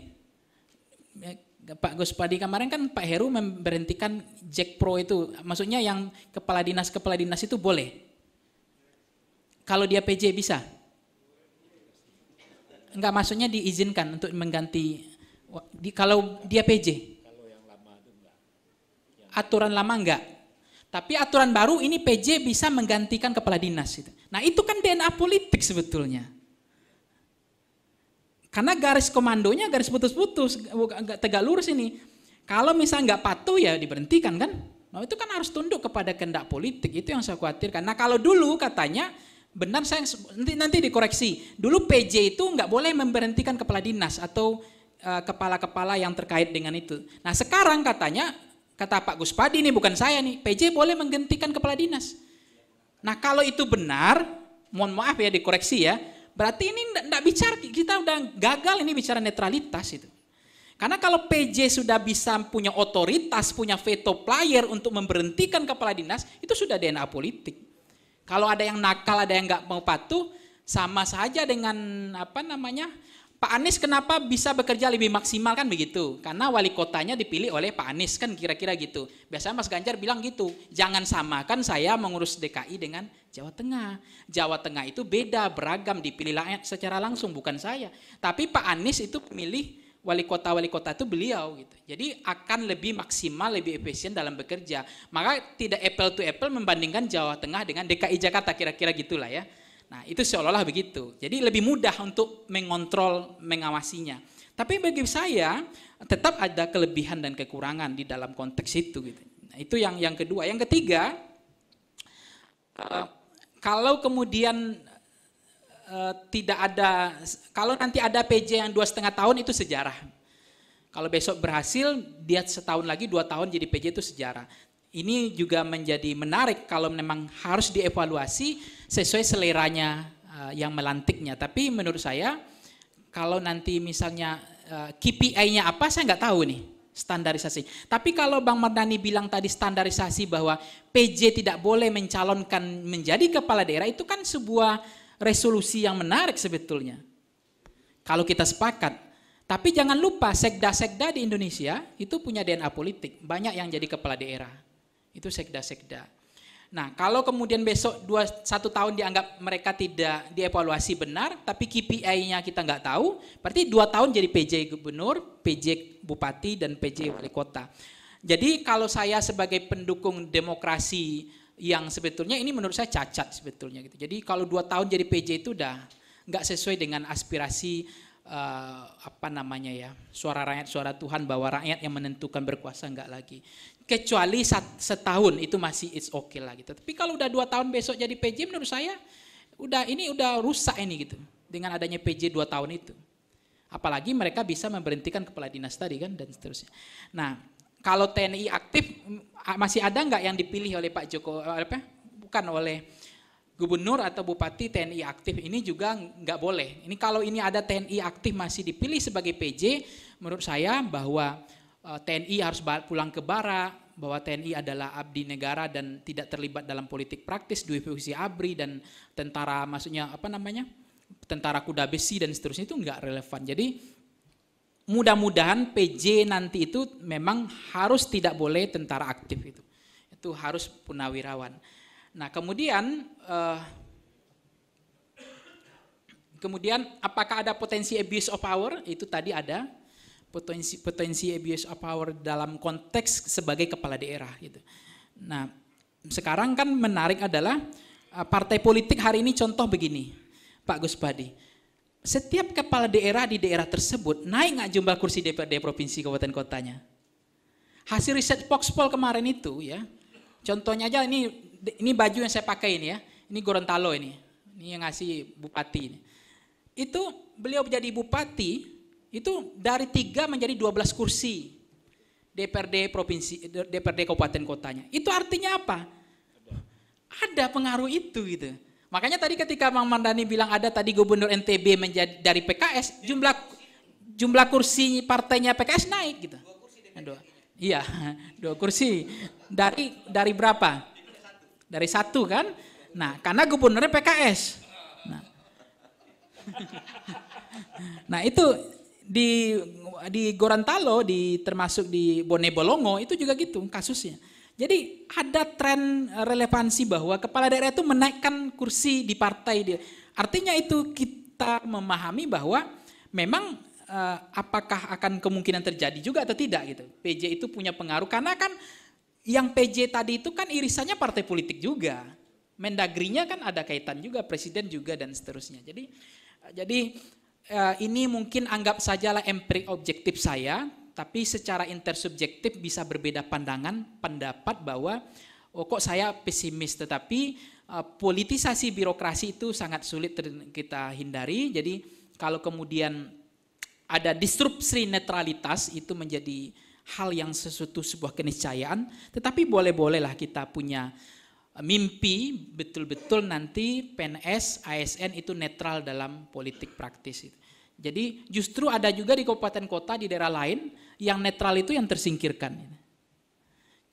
Speaker 5: Eh, Pak Gus Padi kemarin kan Pak Heru memberhentikan Jack Pro itu, maksudnya yang kepala dinas kepala dinas itu boleh. Kalau dia PJ bisa. Nggak maksudnya diizinkan untuk mengganti di, kalau dia PJ. Kalau yang lama itu Yang aturan lama enggak. Tapi aturan baru ini PJ bisa menggantikan kepala dinas. Nah itu kan DNA politik sebetulnya. Karena garis komandonya garis putus-putus, tegak lurus ini. Kalau misalnya enggak patuh ya diberhentikan kan? Nah itu kan harus tunduk kepada kehendak politik, itu yang saya khawatirkan. Nah kalau dulu katanya, benar saya nanti, nanti dikoreksi, dulu PJ itu enggak boleh memberhentikan kepala dinas atau Eh, kepala-kepala yang terkait dengan itu. Nah sekarang katanya, kata Pak Guspadi Padi ini bukan saya nih, PJ boleh menggantikan kepala dinas. Nah kalau itu benar, mohon maaf ya dikoreksi ya, berarti ini tidak bicara, kita udah gagal ini bicara netralitas itu. Karena kalau PJ sudah bisa punya otoritas, punya veto player untuk memberhentikan kepala dinas, itu sudah DNA politik. Kalau ada yang nakal, ada yang nggak mau patuh, sama saja dengan apa namanya Pak Anies kenapa bisa bekerja lebih maksimal kan begitu? Karena wali kotanya dipilih oleh Pak Anies kan kira-kira gitu. Biasanya Mas Ganjar bilang gitu, jangan samakan saya mengurus DKI dengan Jawa Tengah. Jawa Tengah itu beda, beragam, dipilih eh, secara langsung bukan saya. Tapi Pak Anies itu pilih wali kota-wali kota itu beliau gitu. Jadi akan lebih maksimal, lebih efisien dalam bekerja. Maka tidak apple to apple membandingkan Jawa Tengah dengan DKI Jakarta kira-kira gitulah ya. Nah, itu seolah-olah begitu. Jadi lebih mudah untuk mengontrol, mengawasinya. Tapi bagi saya tetap ada kelebihan dan kekurangan di dalam konteks itu gitu. Nah, itu yang yang kedua. Yang ketiga, eh, kalau kemudian eh, tidak ada, kalau nanti ada PJ yang dua setengah tahun itu sejarah. Kalau besok berhasil, dia setahun lagi dua tahun jadi PJ itu sejarah ini juga menjadi menarik kalau memang harus dievaluasi sesuai seleranya eh, yang melantiknya. Tapi menurut saya kalau nanti misalnya eh, KPI-nya apa saya nggak tahu nih standarisasi. Tapi kalau Bang Mardani bilang tadi standarisasi bahwa PJ tidak boleh mencalonkan menjadi kepala daerah itu kan sebuah resolusi yang menarik sebetulnya. Kalau kita sepakat. Tapi jangan lupa sekda-sekda di Indonesia itu punya DNA politik. Banyak yang jadi kepala daerah. Itu sekda-sekda. Nah, kalau kemudian besok dua, satu tahun dianggap mereka tidak dievaluasi benar, tapi KPI-nya kita nggak tahu, berarti dua tahun jadi PJ Gubernur, PJ Bupati, dan PJ Wali Kota. Jadi kalau saya sebagai pendukung demokrasi yang sebetulnya ini menurut saya cacat sebetulnya gitu. Jadi kalau dua tahun jadi PJ itu udah nggak sesuai dengan aspirasi uh, apa namanya ya suara rakyat suara Tuhan bahwa rakyat yang menentukan berkuasa nggak lagi kecuali setahun itu masih it's okay lah gitu. Tapi kalau udah dua tahun besok jadi PJ menurut saya udah ini udah rusak ini gitu dengan adanya PJ dua tahun itu. Apalagi mereka bisa memberhentikan kepala dinas tadi kan dan seterusnya. Nah kalau TNI aktif masih ada nggak yang dipilih oleh Pak Joko eh, apa? Bukan oleh gubernur atau bupati TNI aktif ini juga nggak boleh. Ini kalau ini ada TNI aktif masih dipilih sebagai PJ, menurut saya bahwa Eh, TNI harus pulang ke bara, bahwa TNI adalah abdi negara dan tidak terlibat dalam politik praktis, dui fungsi ABRI dan tentara maksudnya apa namanya? tentara kuda besi dan seterusnya itu enggak relevan. Jadi mudah-mudahan PJ nanti itu memang harus tidak boleh tentara aktif itu. Itu harus punawirawan. Nah, kemudian eh, kemudian apakah ada potensi abuse of power? Itu tadi ada potensi potensi abuse of power dalam konteks sebagai kepala daerah gitu. Nah, sekarang kan menarik adalah eh, partai politik hari ini contoh begini, Pak Gus Padi. Setiap kepala daerah di daerah tersebut naik nggak jumlah kursi DPRD provinsi kabupaten kotanya? Hasil riset Foxpol kemarin itu ya, contohnya aja ini ini baju yang saya pakai ini ya, ini Gorontalo ini, ini yang ngasih bupati ini. Itu beliau jadi bupati itu dari tiga menjadi 12 kursi DPRD provinsi DPRD kabupaten kotanya. Itu artinya apa? Ada pengaruh itu gitu. Makanya tadi ketika Mang Mandani bilang ada tadi gubernur NTB menjadi dari PKS, jumlah jumlah kursi partainya PKS naik gitu. Iya, [laughs] dua kursi. Dari dari berapa? Dari satu kan? Nah, karena gubernurnya PKS. Nah. [laughs] nah itu di di Gorontalo di termasuk di Bone Bolongo itu juga gitu kasusnya. Jadi ada tren eh, relevansi bahwa kepala daerah itu menaikkan kursi di partai dia. Artinya itu kita memahami bahwa memang eh, apakah akan kemungkinan terjadi juga atau tidak gitu. PJ itu punya pengaruh karena kan yang PJ tadi itu kan irisannya partai politik juga. Mendagrinya kan ada kaitan juga presiden juga dan seterusnya. Jadi eh, jadi Eh, ini mungkin anggap sajalah empirik objektif saya, tapi secara intersubjektif bisa berbeda pandangan, pendapat bahwa oh kok saya pesimis tetapi eh, politisasi birokrasi itu sangat sulit kita hindari. Jadi kalau kemudian ada disrupsi netralitas itu menjadi hal yang sesuatu sebuah keniscayaan, tetapi boleh-bolehlah kita punya eh, mimpi betul-betul nanti PNS, ASN itu netral dalam politik praktis itu. Jadi justru ada juga di kabupaten kota di daerah lain yang netral itu yang tersingkirkan.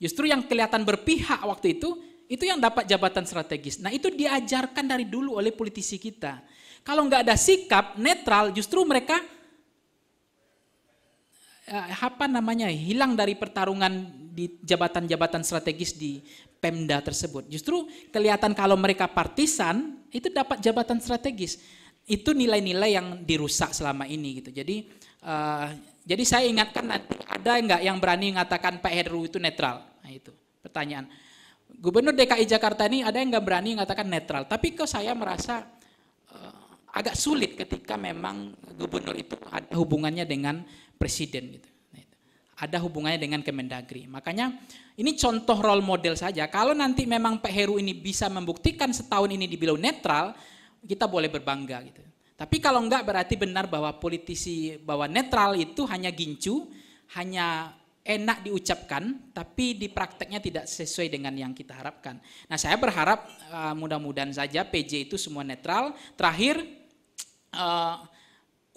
Speaker 5: Justru yang kelihatan berpihak waktu itu, itu yang dapat jabatan strategis. Nah itu diajarkan dari dulu oleh politisi kita. Kalau nggak ada sikap netral, justru mereka eh, apa namanya hilang dari pertarungan di jabatan-jabatan strategis di Pemda tersebut. Justru kelihatan kalau mereka partisan itu dapat jabatan strategis itu nilai-nilai yang dirusak selama ini gitu. Jadi uh, jadi saya ingatkan nanti ada nggak yang berani mengatakan Pak Heru itu netral? Nah, itu pertanyaan. Gubernur DKI Jakarta ini ada yang nggak berani mengatakan netral. Tapi kok saya merasa uh, agak sulit ketika memang gubernur itu ada hubungannya dengan presiden gitu. Nah, ada hubungannya dengan Kemendagri. Makanya ini contoh role model saja. Kalau nanti memang Pak Heru ini bisa membuktikan setahun ini dibilang netral, kita boleh berbangga gitu. Tapi kalau enggak berarti benar bahwa politisi bahwa netral itu hanya gincu, hanya enak diucapkan tapi di prakteknya tidak sesuai dengan yang kita harapkan. Nah, saya berharap eh, mudah-mudahan saja PJ itu semua netral. Terakhir eh,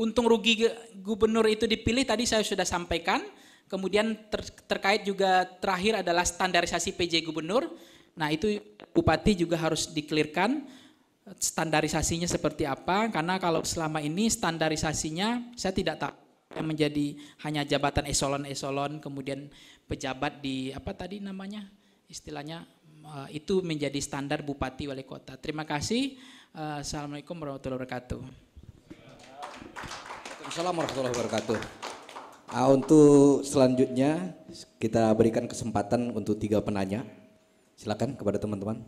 Speaker 5: untung rugi gubernur itu dipilih tadi saya sudah sampaikan. Kemudian terkait juga terakhir adalah standarisasi PJ gubernur. Nah, itu bupati juga harus dikelirkan standarisasinya seperti apa karena kalau selama ini standarisasinya saya tidak tahu yang menjadi hanya jabatan eselon-eselon kemudian pejabat di apa tadi namanya istilahnya eh, itu menjadi standar bupati wali kota. Terima kasih. Eh, Assalamualaikum warahmatullahi wabarakatuh.
Speaker 1: Waalaikumsalam warahmatullahi wabarakatuh. Nah, untuk selanjutnya kita berikan kesempatan untuk tiga penanya. Silakan kepada teman-teman.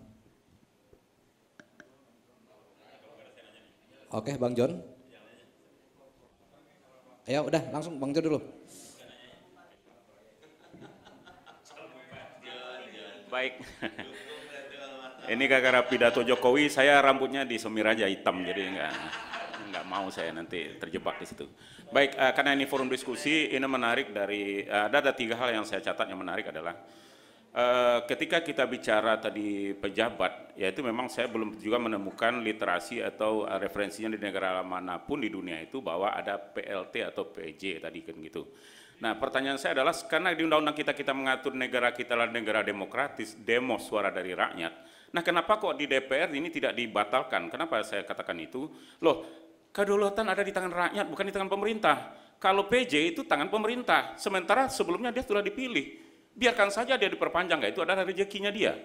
Speaker 1: Oke, Bang John. Ya udah, langsung Bang John dulu.
Speaker 4: Baik. Ini gara pidato Jokowi, saya rambutnya disemir aja hitam, jadi enggak nggak mau saya nanti terjebak di situ. Baik, eh, karena ini forum diskusi, ini menarik dari eh, ada ada tiga hal yang saya catat yang menarik adalah Eh, ketika kita bicara tadi pejabat, yaitu memang saya belum juga menemukan literasi atau eh, referensinya di negara manapun di dunia itu bahwa ada PLT atau PJ tadi kan gitu. Nah pertanyaan saya adalah karena di undang-undang kita kita mengatur negara kita adalah negara demokratis, demo suara dari rakyat. Nah kenapa kok di DPR ini tidak dibatalkan? Kenapa saya katakan itu? Loh kedaulatan ada di tangan rakyat bukan di tangan pemerintah. Kalau PJ itu tangan pemerintah, sementara sebelumnya dia sudah dipilih biarkan saja dia diperpanjang, nggak? itu adalah rezekinya dia.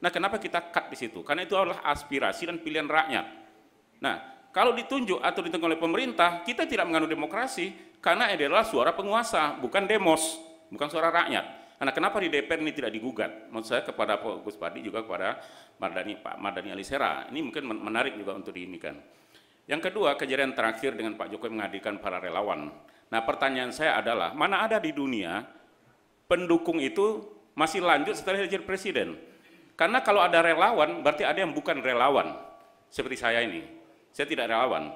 Speaker 4: Nah kenapa kita cut di situ? Karena itu adalah aspirasi dan pilihan rakyat. Nah kalau ditunjuk atau ditunjuk oleh pemerintah, kita tidak mengandung demokrasi karena ini adalah suara penguasa, bukan demos, bukan suara rakyat. Nah kenapa di DPR ini tidak digugat? Maksud saya kepada Pak Gus Padi juga kepada Mardani, Pak Mardani Alisera. Ini mungkin menarik juga untuk diinginkan. Yang kedua, kejadian terakhir dengan Pak Jokowi menghadirkan para relawan. Nah pertanyaan saya adalah, mana ada di dunia pendukung itu masih lanjut setelah jadi presiden. Karena kalau ada relawan, berarti ada yang bukan relawan. Seperti saya ini, saya tidak relawan.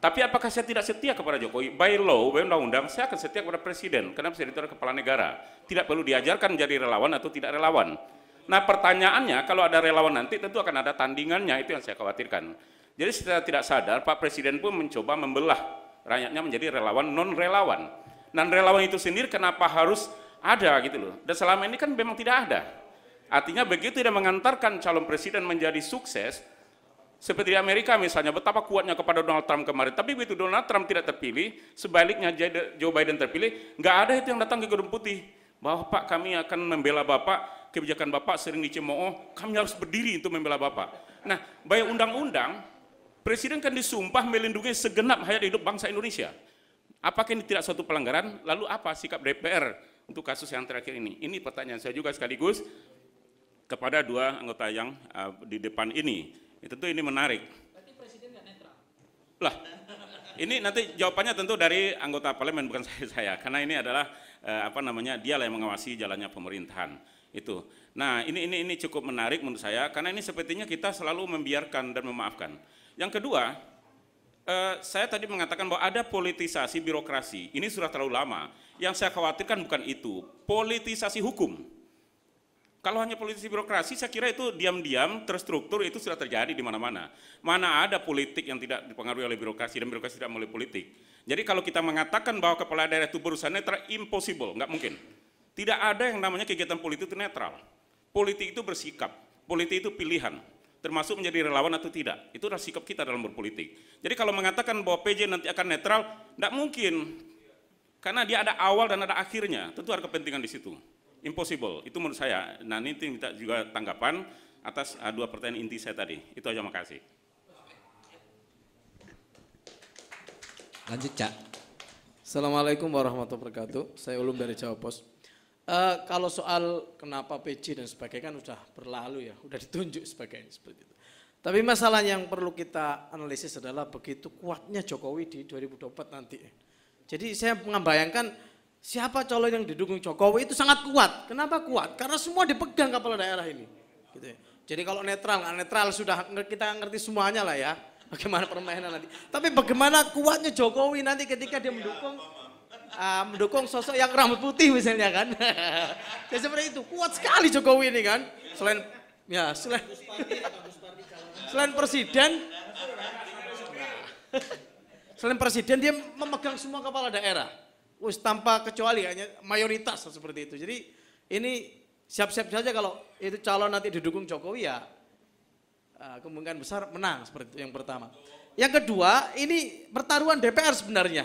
Speaker 4: Tapi apakah saya tidak setia kepada Jokowi? By law, by undang-undang, saya akan setia kepada presiden. Karena saya adalah kepala negara. Tidak perlu diajarkan menjadi relawan atau tidak relawan. Nah pertanyaannya, kalau ada relawan nanti tentu akan ada tandingannya, itu yang saya khawatirkan. Jadi saya tidak sadar, Pak Presiden pun mencoba membelah rakyatnya menjadi relawan non-relawan. Non-relawan itu sendiri kenapa harus ada gitu loh. Dan selama ini kan memang tidak ada. Artinya begitu tidak mengantarkan calon presiden menjadi sukses, seperti di Amerika misalnya, betapa kuatnya kepada Donald Trump kemarin. Tapi begitu Donald Trump tidak terpilih, sebaliknya Joe Biden terpilih, nggak ada itu yang datang ke Gedung Putih. Bahwa Pak kami akan membela Bapak, kebijakan Bapak sering dicemooh, kami harus berdiri untuk membela Bapak. Nah, banyak undang-undang, Presiden kan disumpah melindungi segenap hayat hidup bangsa Indonesia. Apakah ini tidak suatu pelanggaran? Lalu apa sikap DPR untuk kasus yang terakhir ini. Ini pertanyaan saya juga sekaligus kepada dua anggota yang uh, di depan ini. Ya, tentu ini menarik. Berarti presiden nggak netral? Lah, ini nanti jawabannya tentu dari anggota parlemen bukan [laughs] saya saya, karena ini adalah uh, apa namanya dialah yang mengawasi jalannya pemerintahan itu. Nah ini ini ini cukup menarik menurut saya, karena ini sepertinya kita selalu membiarkan dan memaafkan. Yang kedua, eh, saya tadi mengatakan bahwa ada politisasi birokrasi. Ini sudah terlalu lama. Yang saya khawatirkan bukan itu, politisasi hukum. Kalau hanya politisasi birokrasi, saya kira itu diam-diam terstruktur itu sudah terjadi di mana-mana. Mana ada politik yang tidak dipengaruhi oleh birokrasi dan birokrasi tidak melalui politik. Jadi kalau kita mengatakan bahwa kepala daerah itu berusaha netral, impossible, nggak mungkin. Tidak ada yang namanya kegiatan politik itu netral. Politik itu bersikap, politik itu pilihan termasuk menjadi relawan atau tidak. Itu adalah sikap kita dalam berpolitik. Jadi kalau mengatakan bahwa PJ nanti akan netral, tidak mungkin. Karena dia ada awal dan ada akhirnya, tentu ada kepentingan di situ. Impossible, itu menurut saya. Nah ini minta juga tanggapan atas ah, dua pertanyaan inti saya tadi.
Speaker 6: Itu aja, makasih. Lanjut, Cak. Assalamualaikum warahmatullahi wabarakatuh. Saya Ulum dari Jawa Pos. Uh, kalau soal kenapa PJ dan sebagainya kan sudah berlalu ya, sudah ditunjuk sebagainya seperti itu. Tapi masalah yang perlu kita analisis adalah begitu kuatnya Jokowi di 2024 nanti. Jadi saya membayangkan siapa calon yang didukung Jokowi itu sangat kuat. Kenapa kuat? Karena semua dipegang kepala daerah ini. Gitu ya. Jadi kalau netral, netral sudah kita ngerti semuanya lah ya. Bagaimana permainan nanti. Tapi bagaimana kuatnya Jokowi nanti ketika dia mendukung uh, mendukung sosok yang rambut putih misalnya kan. [laughs] ya seperti itu, kuat sekali Jokowi ini kan. Selain ya selain selain presiden nah, [laughs] selain presiden dia memegang semua kepala daerah. Wis tanpa kecuali hanya mayoritas seperti itu. Jadi ini siap-siap saja kalau itu calon nanti didukung Jokowi ya ah, kemungkinan besar menang seperti itu yang pertama. Yang kedua, ini pertaruhan DPR sebenarnya.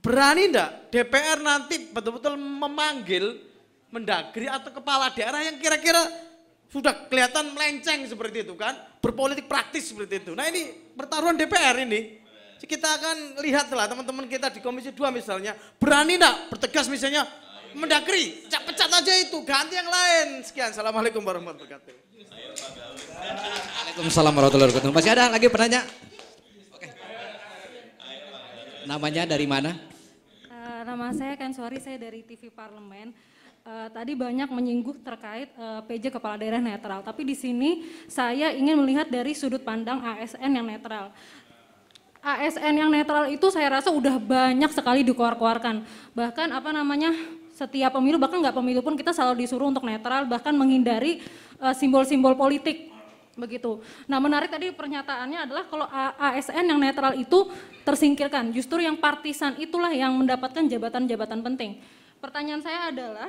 Speaker 6: Berani enggak DPR nanti betul-betul memanggil mendagri atau kepala daerah yang kira-kira sudah kelihatan melenceng seperti itu kan, berpolitik praktis seperti itu. Nah ini pertaruhan DPR ini. Kita akan lihatlah teman-teman kita di Komisi 2 misalnya, berani enggak bertegas misalnya mendagri, pecat aja itu, ganti yang lain. Sekian, Assalamualaikum warahmatullahi wabarakatuh.
Speaker 1: Waalaikumsalam warahmatullahi wabarakatuh. Masih ada lagi pertanyaan? Namanya dari mana?
Speaker 7: Uh, nama saya Ken Suari, saya dari TV Parlemen. Uh, tadi banyak menyinggung terkait uh, eh, PJ kepala daerah netral, tapi di sini saya ingin melihat dari sudut pandang ASN yang netral. ASN yang netral itu saya rasa udah banyak sekali dikeluarkan Bahkan apa namanya setiap pemilu bahkan nggak pemilu pun kita selalu disuruh untuk netral bahkan menghindari simbol-simbol uh, politik begitu. Nah menarik tadi pernyataannya adalah kalau ASN yang netral itu tersingkirkan, justru yang partisan itulah yang mendapatkan jabatan-jabatan penting. Pertanyaan saya adalah,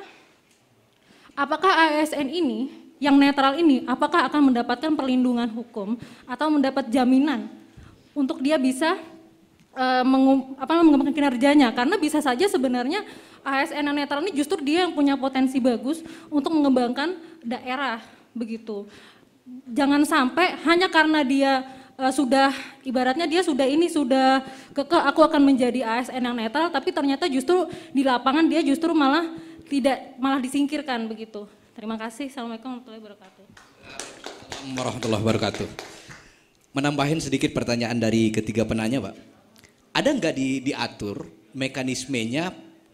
Speaker 7: apakah ASN ini yang netral ini, apakah akan mendapatkan perlindungan hukum atau mendapat jaminan untuk dia bisa uh, mengembangkan kinerjanya karena bisa saja sebenarnya ASN yang netral ini justru dia yang punya potensi bagus untuk mengembangkan daerah begitu jangan sampai hanya karena dia uh, sudah ibaratnya dia sudah ini sudah keke aku akan menjadi ASN yang netral tapi ternyata justru di lapangan dia justru malah tidak malah disingkirkan begitu. Terima kasih. Assalamualaikum warahmatullahi wabarakatuh.
Speaker 1: Warahmatullahi wabarakatuh. Menambahin sedikit pertanyaan dari ketiga penanya, Pak. Ada nggak di, diatur mekanismenya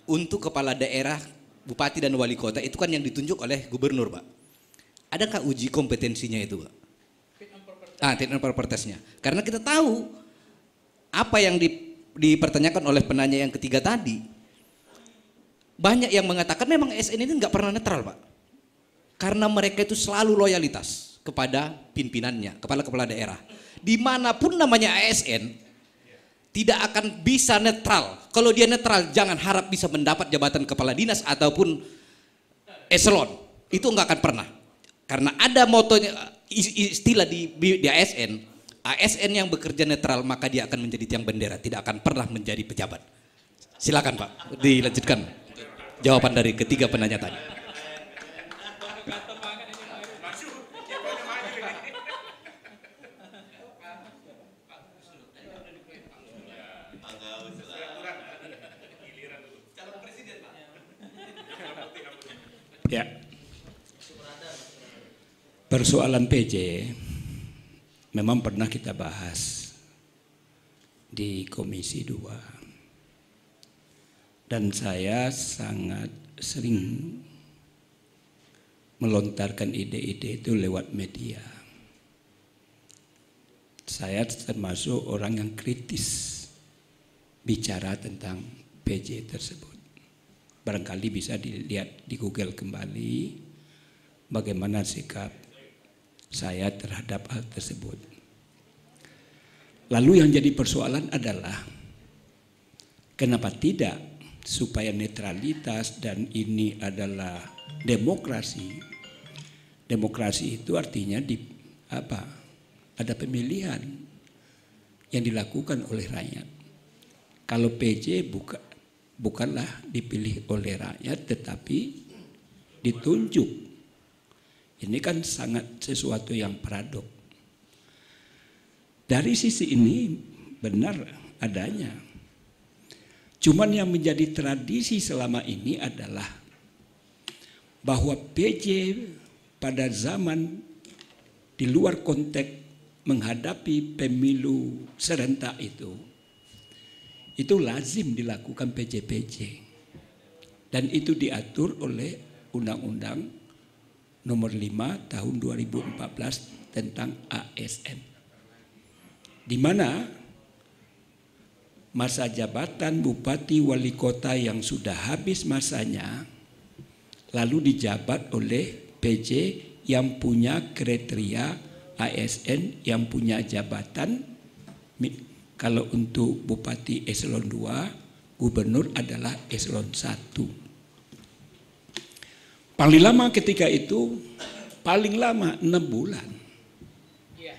Speaker 1: untuk kepala daerah, bupati dan wali kota itu kan yang ditunjuk oleh gubernur, Pak. Adakah uji kompetensinya itu, Pak? Ah, tidak proper testnya. Karena kita tahu apa yang dipertanyakan oleh penanya yang ketiga tadi. Banyak yang mengatakan memang SN ini nggak pernah netral, Pak. Karena mereka itu selalu loyalitas kepada pimpinannya, kepala-kepala daerah. Dimanapun namanya ASN, tidak akan bisa netral. Kalau dia netral, jangan harap bisa mendapat jabatan kepala dinas ataupun eselon. Itu nggak akan pernah karena ada motonya istilah di, di ASN, ASN yang bekerja netral maka dia akan menjadi tiang bendera, tidak akan pernah menjadi pejabat. Silakan Pak, dilanjutkan jawaban dari ketiga penanya tadi.
Speaker 2: Persoalan PJ memang pernah kita bahas di Komisi 2. Dan saya sangat sering melontarkan ide-ide itu lewat media. Saya termasuk orang yang kritis bicara tentang PJ tersebut. Barangkali bisa dilihat di Google kembali bagaimana sikap saya terhadap hal tersebut. Lalu yang jadi persoalan adalah kenapa tidak supaya netralitas dan ini adalah demokrasi. Demokrasi itu artinya di apa? Ada pemilihan yang dilakukan oleh rakyat. Kalau PJ buka, bukanlah dipilih oleh rakyat tetapi ditunjuk ini kan sangat sesuatu yang paradok. Dari sisi ini benar adanya. Cuman yang menjadi tradisi selama ini adalah bahwa PJ pada zaman di luar konteks menghadapi pemilu serentak itu itu lazim dilakukan PJ-PJ dan itu diatur oleh undang-undang nomor 5 tahun 2014 tentang ASN. Di mana masa jabatan bupati wali kota yang sudah habis masanya lalu dijabat oleh PJ yang punya kriteria ASN yang punya jabatan kalau untuk bupati eselon 2 gubernur adalah eselon 1 Paling lama ketika itu, paling lama enam bulan. Iya.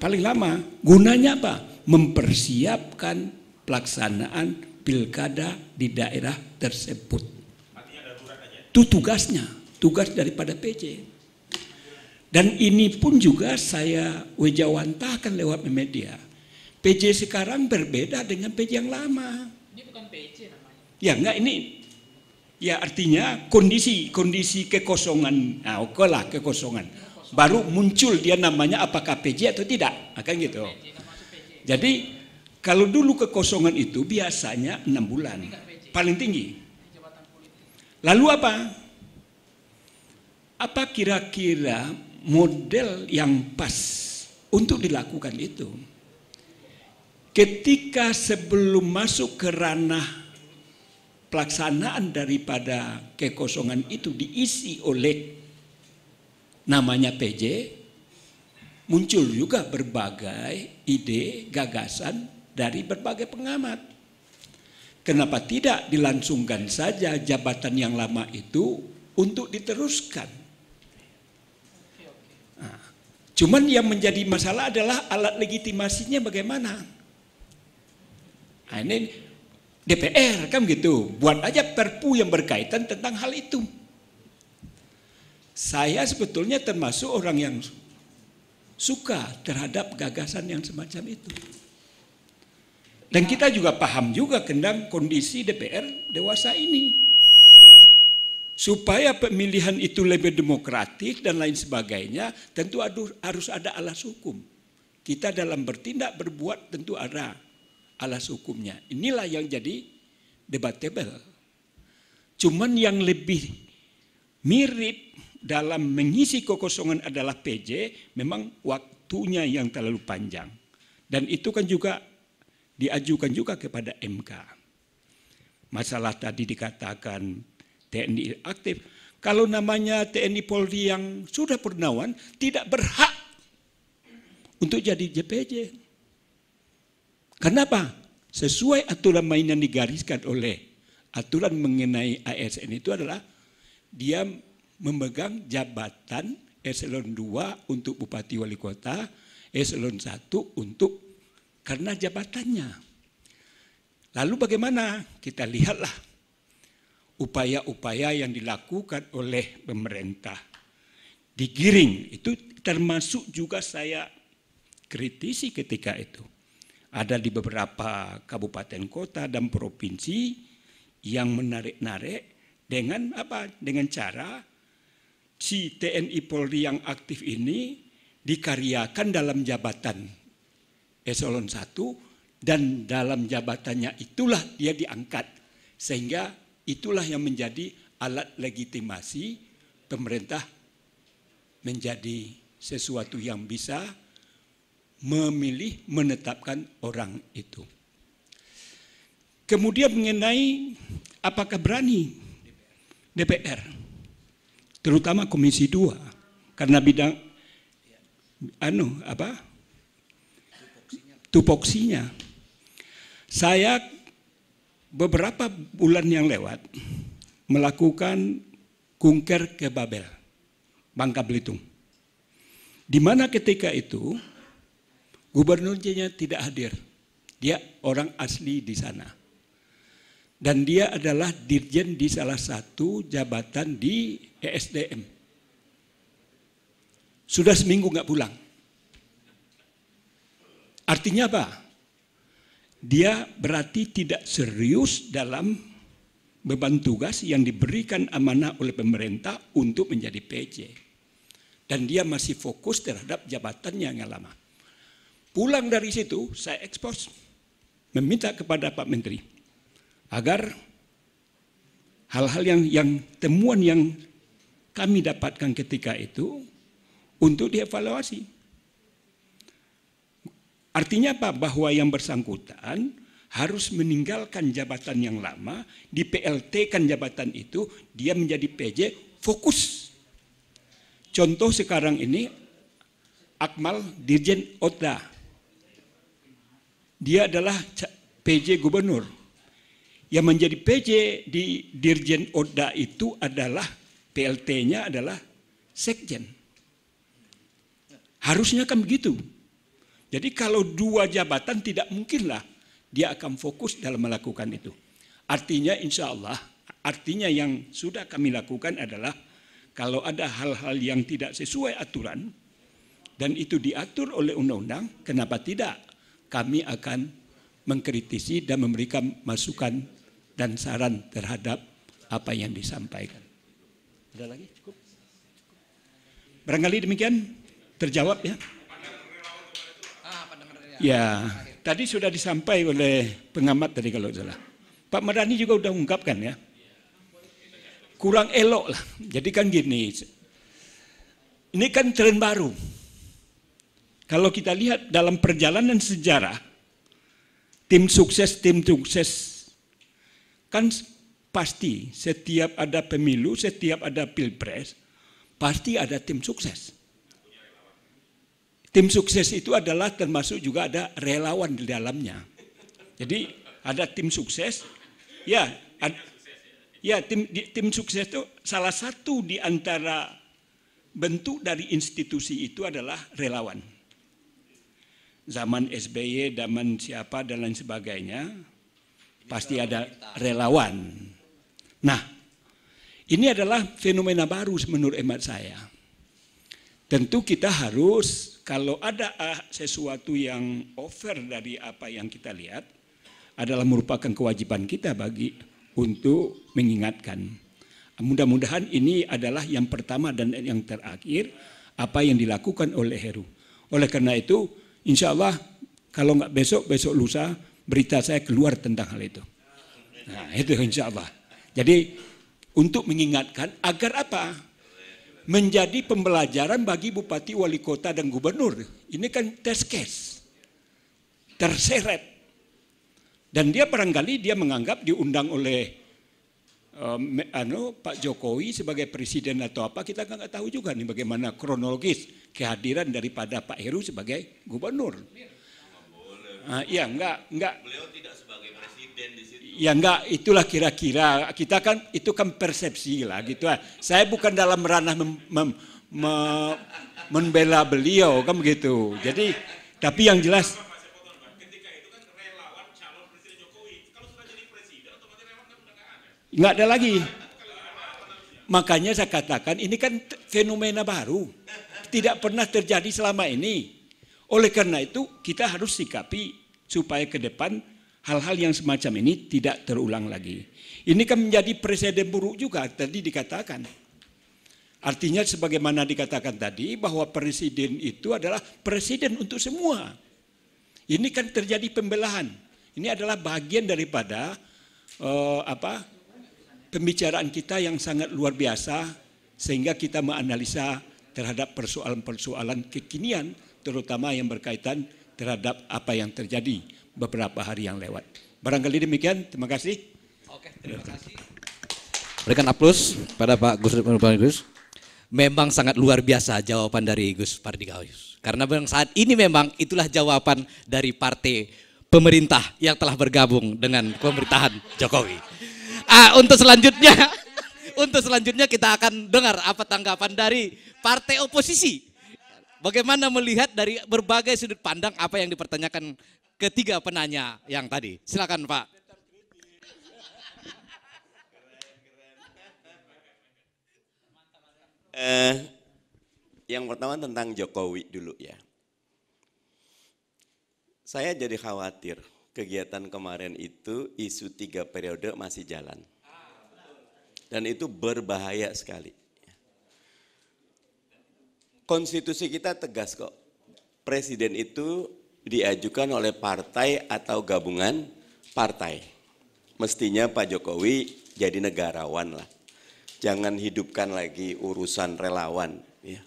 Speaker 2: Paling lama, gunanya apa? Mempersiapkan pelaksanaan pilkada di daerah tersebut. Itu tugasnya, tugas daripada PC. Dan ini pun juga saya wejawantahkan lewat media. PJ sekarang berbeda dengan PJ yang lama.
Speaker 5: Ini bukan PJ namanya.
Speaker 2: Ya enggak ini Ya artinya kondisi-kondisi kekosongan. Nah, oke lah kekosongan. Baru muncul dia namanya apakah PJ atau tidak. Akan nah, gitu. Jadi kalau dulu kekosongan itu biasanya enam bulan. Paling tinggi. Lalu apa? Apa kira-kira model yang pas untuk dilakukan itu? Ketika sebelum masuk ke ranah pelaksanaan daripada kekosongan itu diisi oleh namanya PJ, muncul juga berbagai ide, gagasan dari berbagai pengamat. Kenapa tidak dilangsungkan saja jabatan yang lama itu untuk diteruskan? Nah, cuman yang menjadi masalah adalah alat legitimasinya bagaimana. Nah, ini DPR kan gitu. Buat aja perpu yang berkaitan tentang hal itu. Saya sebetulnya termasuk orang yang suka terhadap gagasan yang semacam itu. Dan kita juga paham juga kendang kondisi DPR dewasa ini. Supaya pemilihan itu lebih demokratis dan lain sebagainya, tentu harus ada alas hukum. Kita dalam bertindak berbuat tentu ada alas hukumnya. Inilah yang jadi debatable. Cuman yang lebih mirip dalam mengisi kekosongan adalah PJ memang waktunya yang terlalu panjang. Dan itu kan juga diajukan juga kepada MK. Masalah tadi dikatakan TNI aktif. Kalau namanya TNI Polri yang sudah pernawan tidak berhak untuk jadi JPJ. Kenapa? Sesuai aturan main yang digariskan oleh aturan mengenai ASN itu adalah dia memegang jabatan eselon 2 untuk bupati wali kota, eselon 1 untuk karena jabatannya. Lalu bagaimana? Kita lihatlah upaya-upaya yang dilakukan oleh pemerintah. Digiring itu termasuk juga saya kritisi ketika itu. Ada di beberapa kabupaten kota dan provinsi yang menarik-narik dengan apa? Dengan cara si TNI Polri yang aktif ini dikaryakan dalam jabatan eselon 1 dan dalam jabatannya itulah dia diangkat sehingga itulah yang menjadi alat legitimasi pemerintah menjadi sesuatu yang bisa memilih menetapkan orang itu. Kemudian mengenai apakah berani DPR, terutama Komisi 2, karena bidang anu apa tupoksinya. Saya beberapa bulan yang lewat melakukan kungker ke Babel, Bangka Belitung. Di mana ketika itu Gubernurnya tidak hadir. Dia orang asli di sana. Dan dia adalah dirjen di salah satu jabatan di ESDM. Sudah seminggu nggak pulang. Artinya apa? Dia berarti tidak serius dalam beban tugas yang diberikan amanah oleh pemerintah untuk menjadi PJ. Dan dia masih fokus terhadap jabatannya yang lama. Pulang dari situ saya ekspos meminta kepada Pak Menteri agar hal-hal yang yang temuan yang kami dapatkan ketika itu untuk dievaluasi. Artinya apa? Bahwa yang bersangkutan harus meninggalkan jabatan yang lama, di PLT kan jabatan itu, dia menjadi PJ, fokus. Contoh sekarang ini, Akmal Dirjen OTA, dia adalah PJ gubernur. Yang menjadi PJ di Dirjen Oda itu adalah PLT-nya adalah sekjen. Harusnya kan begitu. Jadi kalau dua jabatan tidak mungkinlah dia akan fokus dalam melakukan itu. Artinya insya Allah, artinya yang sudah kami lakukan adalah kalau ada hal-hal yang tidak sesuai aturan dan itu diatur oleh undang-undang, kenapa tidak? kami akan mengkritisi dan memberikan masukan dan saran terhadap apa yang disampaikan. Ada lagi? Cukup? Barangkali demikian terjawab ya. Ya, tadi sudah disampaikan oleh pengamat tadi kalau salah. Pak Merani juga sudah ungkapkan ya. Kurang elok lah. Jadi kan gini, ini kan tren baru. Kalau kita lihat dalam perjalanan sejarah, tim sukses, tim sukses, kan pasti setiap ada pemilu, setiap ada pilpres, pasti ada tim sukses. Tim sukses itu adalah termasuk juga ada relawan di dalamnya. Jadi ada tim sukses, ya, ad, ya tim di, tim sukses itu salah satu di antara bentuk dari institusi itu adalah relawan zaman SBY, zaman siapa dan lain sebagainya, ini pasti ada kita. relawan. Nah, ini adalah fenomena baru menurut hemat saya. Tentu kita harus kalau ada ah, sesuatu yang over dari apa yang kita lihat adalah merupakan kewajiban kita bagi untuk mengingatkan. Mudah-mudahan ini adalah yang pertama dan yang terakhir apa yang dilakukan oleh Heru. Oleh karena itu, Insya Allah kalau nggak besok, besok lusa berita saya keluar tentang hal itu. Nah itu insya Allah. Jadi untuk mengingatkan agar apa? Menjadi pembelajaran bagi bupati, wali kota, dan gubernur. Ini kan test case. Terseret. Dan dia barangkali dia menganggap diundang oleh um, eh, ano, Pak Jokowi sebagai presiden atau apa kita kan nggak tahu juga nih bagaimana kronologis kehadiran daripada Pak Heru sebagai gubernur. Uh, ah, ya enggak enggak. Beliau tidak sebagai presiden di situ. Ya enggak itulah kira-kira kita kan itu kan persepsi lah gitu lah. Saya bukan dalam ranah mem, mem, mem, membela beliau kan begitu. Jadi tapi yang jelas Nggak ada lagi. Makanya saya katakan ini kan fenomena baru. Tidak pernah terjadi selama ini. Oleh karena itu kita harus sikapi supaya ke depan hal-hal yang semacam ini tidak terulang lagi. Ini kan menjadi presiden buruk juga tadi dikatakan. Artinya sebagaimana dikatakan tadi bahwa presiden itu adalah presiden untuk semua. Ini kan terjadi pembelahan. Ini adalah bagian daripada uh, apa pembicaraan kita yang sangat luar biasa sehingga kita menganalisa terhadap persoalan-persoalan kekinian terutama yang berkaitan terhadap apa yang terjadi beberapa hari yang lewat. Barangkali demikian, terima kasih. Oke, terima
Speaker 1: ya. kasih. Berikan aplaus pada Pak Gus Gus. Memang sangat luar biasa jawaban dari Gus Pardigaus. Karena saat ini memang itulah jawaban dari partai pemerintah yang telah bergabung dengan pemerintahan Jokowi ah, untuk selanjutnya, [laughs] untuk selanjutnya kita akan dengar apa tanggapan dari partai oposisi. Bagaimana melihat dari berbagai sudut pandang apa yang dipertanyakan ketiga penanya yang tadi. Silakan Pak.
Speaker 3: Eh, yang pertama tentang Jokowi dulu ya. Saya jadi khawatir kegiatan kemarin itu isu tiga periode masih jalan. Dan itu berbahaya sekali. Konstitusi kita tegas kok. Presiden itu diajukan oleh partai atau gabungan partai. Mestinya Pak Jokowi jadi negarawan lah. Jangan hidupkan lagi urusan relawan. Ya.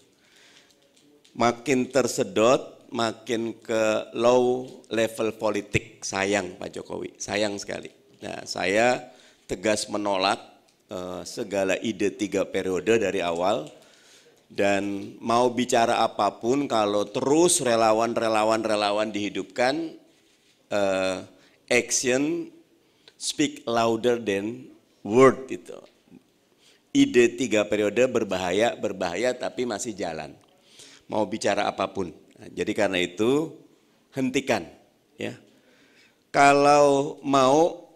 Speaker 3: Makin tersedot, makin ke low level politik sayang Pak Jokowi, sayang sekali. Nah, saya tegas menolak uh, segala ide tiga periode dari awal dan mau bicara apapun kalau terus relawan-relawan-relawan dihidupkan uh, action speak louder than word itu. Ide tiga periode berbahaya, berbahaya tapi masih jalan. Mau bicara apapun. Nah, jadi karena itu hentikan ya kalau mau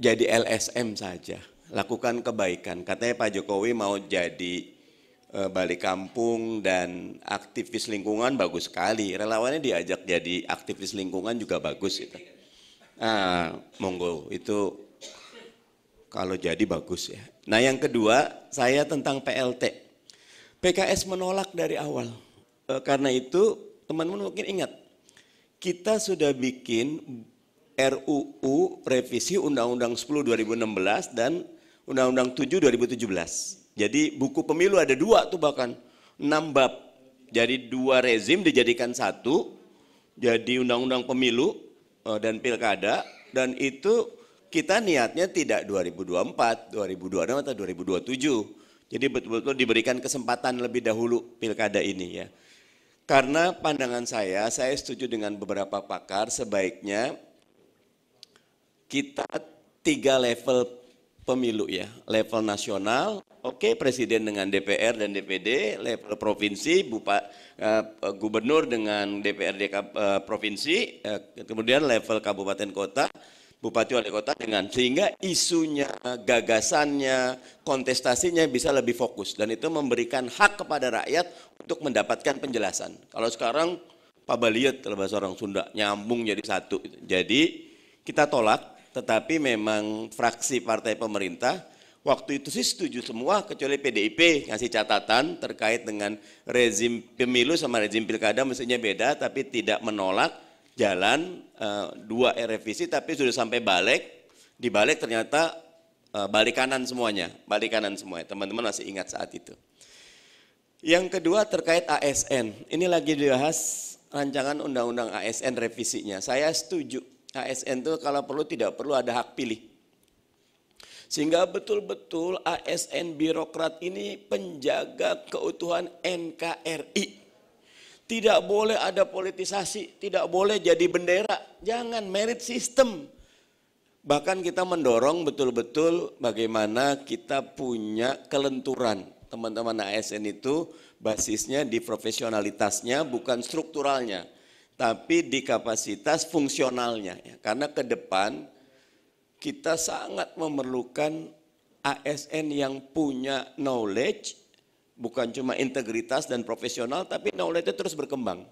Speaker 3: jadi LSM saja, lakukan kebaikan. Katanya Pak Jokowi mau jadi e, balik kampung dan aktivis lingkungan bagus sekali. Relawannya diajak jadi aktivis lingkungan juga bagus gitu. Nah, monggo itu kalau jadi bagus ya. Nah yang kedua saya tentang PLT. PKS menolak dari awal. E, karena itu teman-teman mungkin ingat, kita sudah bikin RUU revisi Undang-Undang 10 2016 dan Undang-Undang 7 2017. Jadi buku pemilu ada dua tuh bahkan enam bab. Jadi dua rezim dijadikan satu. Jadi Undang-Undang Pemilu eh, dan Pilkada dan itu kita niatnya tidak 2024, 2026 atau 2027. Jadi betul-betul diberikan kesempatan lebih dahulu pilkada ini ya. Karena pandangan saya, saya setuju dengan beberapa pakar sebaiknya kita tiga level pemilu ya. Level nasional, oke okay, presiden dengan DPR dan DPD, level provinsi, bupa, uh, gubernur dengan DPRD uh, eh, provinsi, uh, kemudian level kabupaten kota, bupati wali kota dengan sehingga isunya, gagasannya, kontestasinya bisa lebih fokus dan itu memberikan hak kepada rakyat untuk mendapatkan penjelasan. Kalau sekarang pak kalau bahasa orang Sunda nyambung jadi satu. Jadi kita tolak tetapi memang fraksi partai pemerintah waktu itu sih setuju semua kecuali PDIP ngasih catatan terkait dengan rezim pemilu sama rezim pilkada mestinya beda tapi tidak menolak jalan uh, dua revisi tapi sudah sampai balik di balik ternyata uh, balik kanan semuanya balik kanan semua teman-teman masih ingat saat itu yang kedua terkait ASN ini lagi dibahas rancangan undang-undang ASN revisinya saya setuju ASN nah, itu kalau perlu tidak perlu ada hak pilih. Sehingga betul-betul ASN birokrat ini penjaga keutuhan NKRI. Tidak boleh ada politisasi, tidak boleh jadi bendera. Jangan merit system. Bahkan kita mendorong betul-betul bagaimana kita punya kelenturan. Teman-teman ASN itu basisnya di profesionalitasnya bukan strukturalnya tapi di kapasitas fungsionalnya. Ya. Karena ke depan kita sangat memerlukan ASN yang punya knowledge, bukan cuma integritas dan profesional, tapi knowledge itu terus berkembang.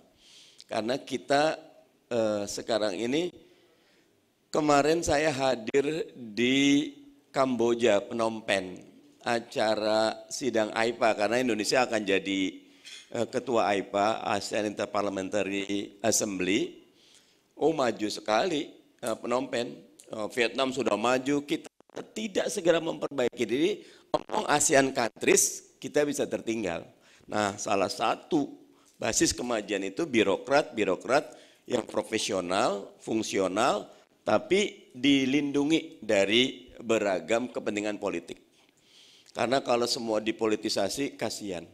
Speaker 3: Karena kita eh, sekarang ini, kemarin saya hadir di Kamboja, Penompen acara sidang AIPA, karena Indonesia akan jadi Eh, Ketua AIPA, ASEAN Interparliamentary Assembly, oh maju sekali eh, Penompen, eh, Vietnam sudah maju, kita tidak segera memperbaiki diri, omong ASEAN countries, kita bisa tertinggal. Nah, salah satu basis kemajuan itu birokrat-birokrat yang profesional, fungsional, tapi dilindungi dari beragam kepentingan politik. Karena kalau semua dipolitisasi, kasihan.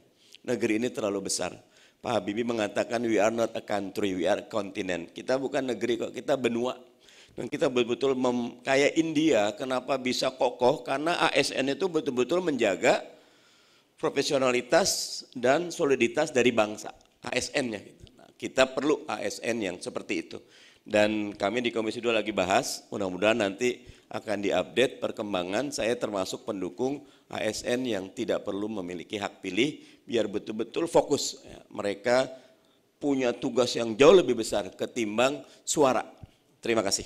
Speaker 3: Negeri ini terlalu besar. Pak Habibie mengatakan we are not a country, we are a continent. Kita bukan negeri kok, kita benua. Dan kita betul-betul kayak India, kenapa bisa kokoh? Karena ASN itu betul-betul menjaga profesionalitas dan soliditas dari bangsa, ASN-nya. Nah, kita perlu ASN yang seperti itu. Dan kami di Komisi 2 lagi bahas, mudah-mudahan nanti akan diupdate perkembangan. Saya termasuk pendukung ASN yang tidak perlu memiliki hak pilih biar betul-betul fokus. Ya, mereka punya tugas yang jauh lebih besar ketimbang suara. Terima kasih.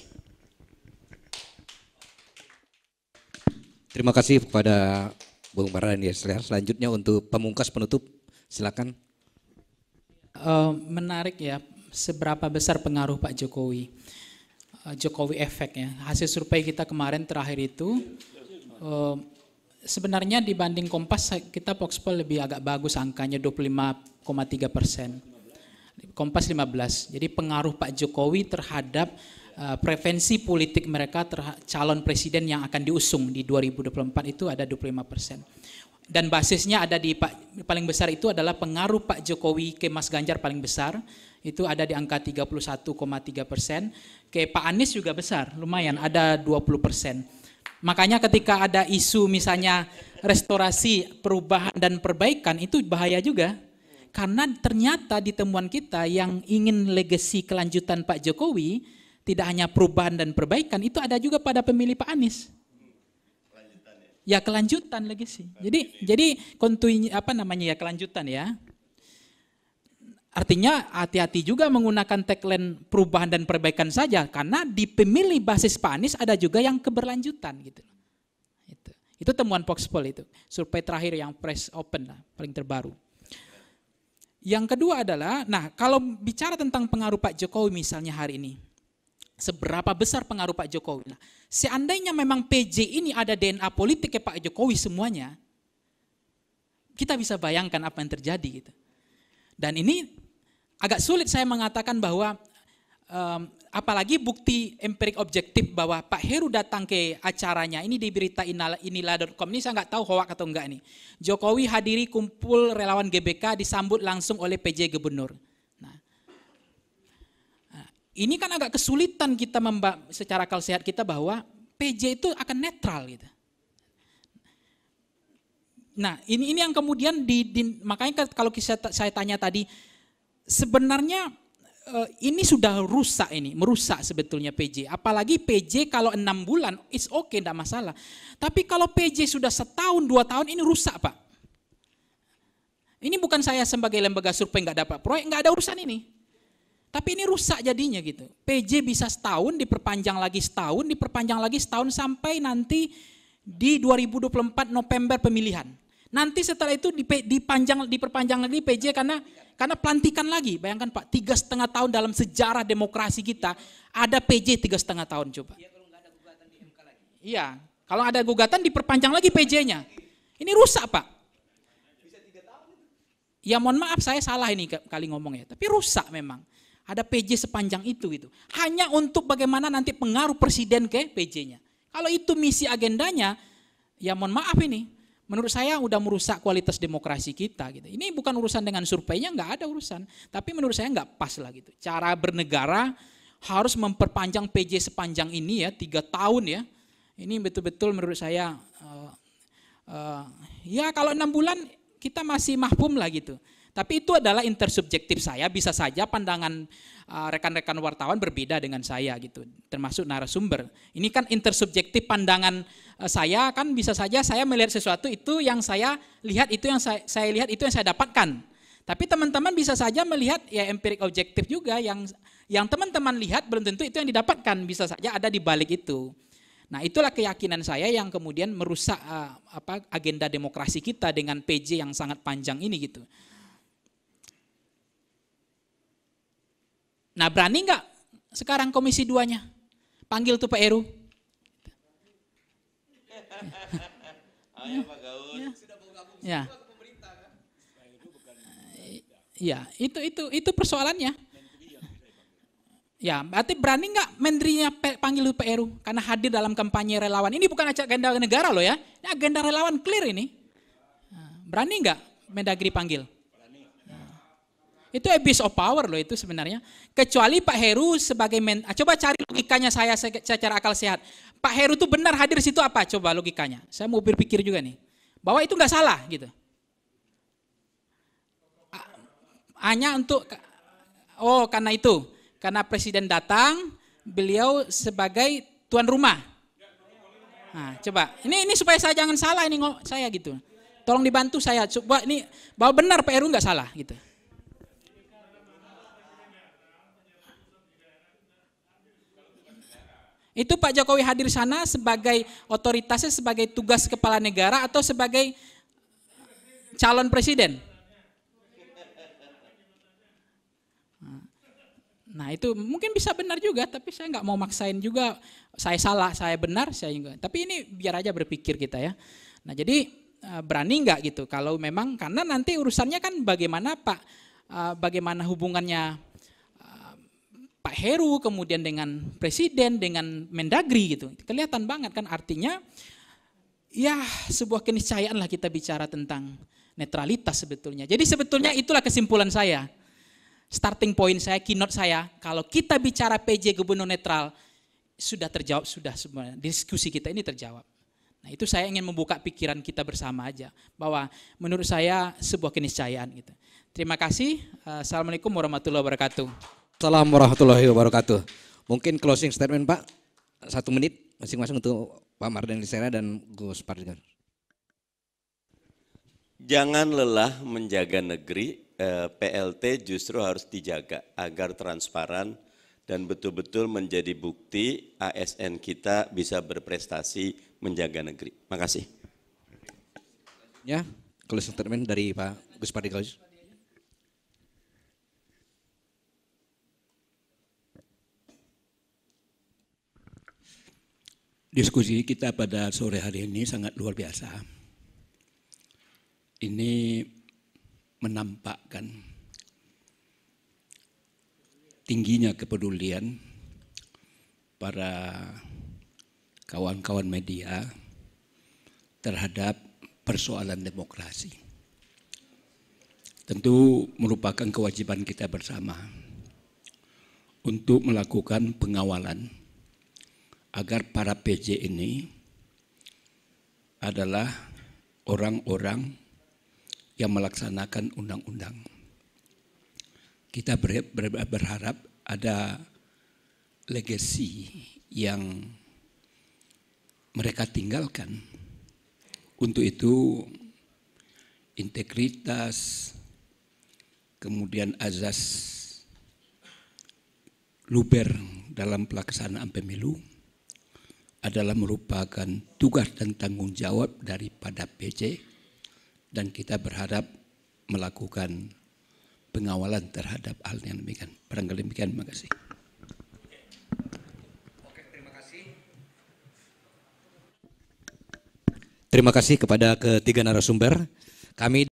Speaker 1: Terima kasih kepada Bung Baran Ya. Selanjutnya untuk pemungkas penutup, silakan.
Speaker 5: Uh, menarik ya, seberapa besar pengaruh Pak Jokowi. Uh, Jokowi efek ya. Hasil survei kita kemarin terakhir itu uh, sebenarnya dibanding Kompas kita Voxpol lebih agak bagus angkanya 25,3 persen. Kompas 15. Jadi pengaruh Pak Jokowi terhadap uh, prevensi politik mereka calon presiden yang akan diusung di 2024 itu ada 25 persen. Dan basisnya ada di Pak, paling besar itu adalah pengaruh Pak Jokowi ke Mas Ganjar paling besar, itu ada di angka 31,3 persen. Ke Pak Anies juga besar, lumayan ada 20 persen Makanya ketika ada isu misalnya restorasi, perubahan dan perbaikan itu bahaya juga. Karena ternyata di temuan kita yang ingin legasi kelanjutan Pak Jokowi tidak hanya perubahan dan perbaikan, itu ada juga pada pemilih Pak Anies. Ya kelanjutan legasi. Jadi jadi kontinu apa namanya ya kelanjutan ya. Artinya hati-hati juga menggunakan tagline perubahan dan perbaikan saja karena di pemilih basis Pak Anies ada juga yang keberlanjutan gitu. Itu, itu temuan Foxpol itu, survei terakhir yang press open lah, paling terbaru. Yang kedua adalah, nah kalau bicara tentang pengaruh Pak Jokowi misalnya hari ini, seberapa besar pengaruh Pak Jokowi? Nah, seandainya memang PJ ini ada DNA politik ya Pak Jokowi semuanya, kita bisa bayangkan apa yang terjadi gitu. Dan ini agak sulit saya mengatakan bahwa um, apalagi bukti empirik objektif bahwa Pak Heru datang ke acaranya ini di berita inilah.com ini saya nggak tahu hoak atau enggak nih. Jokowi hadiri kumpul relawan GBK disambut langsung oleh PJ Gubernur. Nah, nah, ini kan agak kesulitan kita memba secara akal sehat kita bahwa PJ itu akan netral gitu. Nah, ini ini yang kemudian di, di makanya kalau saya tanya tadi sebenarnya eh, ini sudah rusak ini, merusak sebetulnya PJ. Apalagi PJ kalau enam bulan, it's okay, tidak masalah. Tapi kalau PJ sudah setahun, dua tahun, ini rusak Pak. Ini bukan saya sebagai lembaga survei nggak dapat proyek, nggak ada urusan ini. Tapi ini rusak jadinya gitu. PJ bisa setahun, diperpanjang lagi setahun, diperpanjang lagi setahun sampai nanti di 2024 November pemilihan. Nanti setelah itu dipanjang, diperpanjang lagi PJ karena karena pelantikan lagi. Bayangkan Pak, tiga setengah tahun dalam sejarah demokrasi kita ada PJ tiga setengah tahun coba. Iya, kalau iya, ada gugatan diperpanjang lagi PJ-nya. Ini rusak Pak. Ya mohon maaf saya salah ini kali ngomong ya, tapi rusak memang. Ada PJ sepanjang itu itu Hanya untuk bagaimana nanti pengaruh presiden ke PJ-nya. Kalau itu misi agendanya, ya mohon maaf ini menurut saya udah merusak kualitas demokrasi kita gitu. Ini bukan urusan dengan surveinya nggak ada urusan, tapi menurut saya nggak pas lah gitu. Cara bernegara harus memperpanjang PJ sepanjang ini ya tiga tahun ya. Ini betul-betul menurut saya uh, uh, ya kalau enam bulan kita masih mahfum lah gitu. Tapi itu adalah intersubjektif saya, bisa saja pandangan Ah, rekan-rekan uh, wartawan berbeda dengan saya gitu, termasuk narasumber. Ini kan intersubjektif pandangan uh, saya kan bisa saja saya melihat sesuatu itu yang saya lihat itu yang saya, saya lihat itu yang saya dapatkan. Tapi teman-teman bisa saja melihat ya empirik objektif juga yang yang teman-teman lihat belum tentu itu yang didapatkan, bisa saja ada di balik itu. Nah, itulah keyakinan saya yang kemudian merusak uh, apa agenda demokrasi kita dengan PJ yang sangat panjang ini gitu. Nah berani nggak sekarang komisi duanya? Panggil tuh Pak Eru. Ya. ya. itu itu itu persoalannya. Ya, berarti berani nggak menterinya panggil Pak Eru karena hadir dalam kampanye relawan. Ini bukan agenda negara loh ya. Ini agenda relawan clear ini. Berani nggak Mendagri panggil? Itu abuse of power loh itu sebenarnya. Kecuali Pak Heru sebagai men, ah, coba cari logikanya saya secara akal sehat. Pak Heru tuh benar hadir situ apa? Coba logikanya. Saya mau berpikir juga nih. Bahwa itu nggak salah gitu. Hanya untuk, oh karena itu. Karena presiden datang, beliau sebagai tuan rumah. Nah, coba. Ini ini supaya saya jangan salah ini saya gitu. Tolong dibantu saya. Coba ini bahwa benar Pak Heru nggak salah gitu. Itu Pak Jokowi hadir sana sebagai otoritasnya sebagai tugas kepala negara atau sebagai calon presiden? Nah itu mungkin bisa benar juga, tapi saya nggak mau maksain juga. Saya salah, saya benar, saya juga. Tapi ini biar aja berpikir kita ya. Nah jadi eh, berani nggak gitu kalau memang karena nanti urusannya kan bagaimana Pak, eh, bagaimana hubungannya Pak Heru, kemudian dengan presiden, dengan Mendagri gitu. Kelihatan banget kan artinya ya sebuah keniscayaan lah kita bicara tentang netralitas sebetulnya. Jadi sebetulnya itulah kesimpulan saya. Starting point saya, keynote saya, kalau kita bicara PJ gubernur netral, sudah terjawab, sudah sebenarnya diskusi kita ini terjawab. Nah itu saya ingin membuka pikiran kita bersama aja, bahwa menurut saya sebuah keniscayaan gitu. Terima kasih. Eh, Assalamualaikum warahmatullahi wabarakatuh.
Speaker 1: Assalamualaikum warahmatullahi wabarakatuh. Mungkin
Speaker 5: closing statement Pak, satu menit masing-masing
Speaker 1: untuk Pak Mardan Lisera dan Gus Pardikar.
Speaker 3: Jangan lelah menjaga negeri, eh, PLT justru harus dijaga agar transparan dan betul-betul menjadi bukti ASN kita bisa berprestasi menjaga negeri.
Speaker 1: Makasih. Ya, closing statement dari Pak Gus Pardikar. Diskusi kita
Speaker 2: pada sore hari ini sangat luar biasa. Ini menampakkan tingginya kepedulian para kawan-kawan media terhadap persoalan demokrasi. Tentu merupakan kewajiban kita bersama untuk melakukan pengawalan agar para PJ ini adalah orang-orang yang melaksanakan undang-undang. Kita berharap ada legacy yang mereka tinggalkan. Untuk itu integritas, kemudian azas luber dalam pelaksanaan pemilu, adalah merupakan tugas dan tanggung jawab daripada PC dan kita berharap melakukan pengawalan terhadap hal yang demikian. Barangkali demikian, terima kasih.
Speaker 1: Terima kasih kepada ketiga narasumber. Kami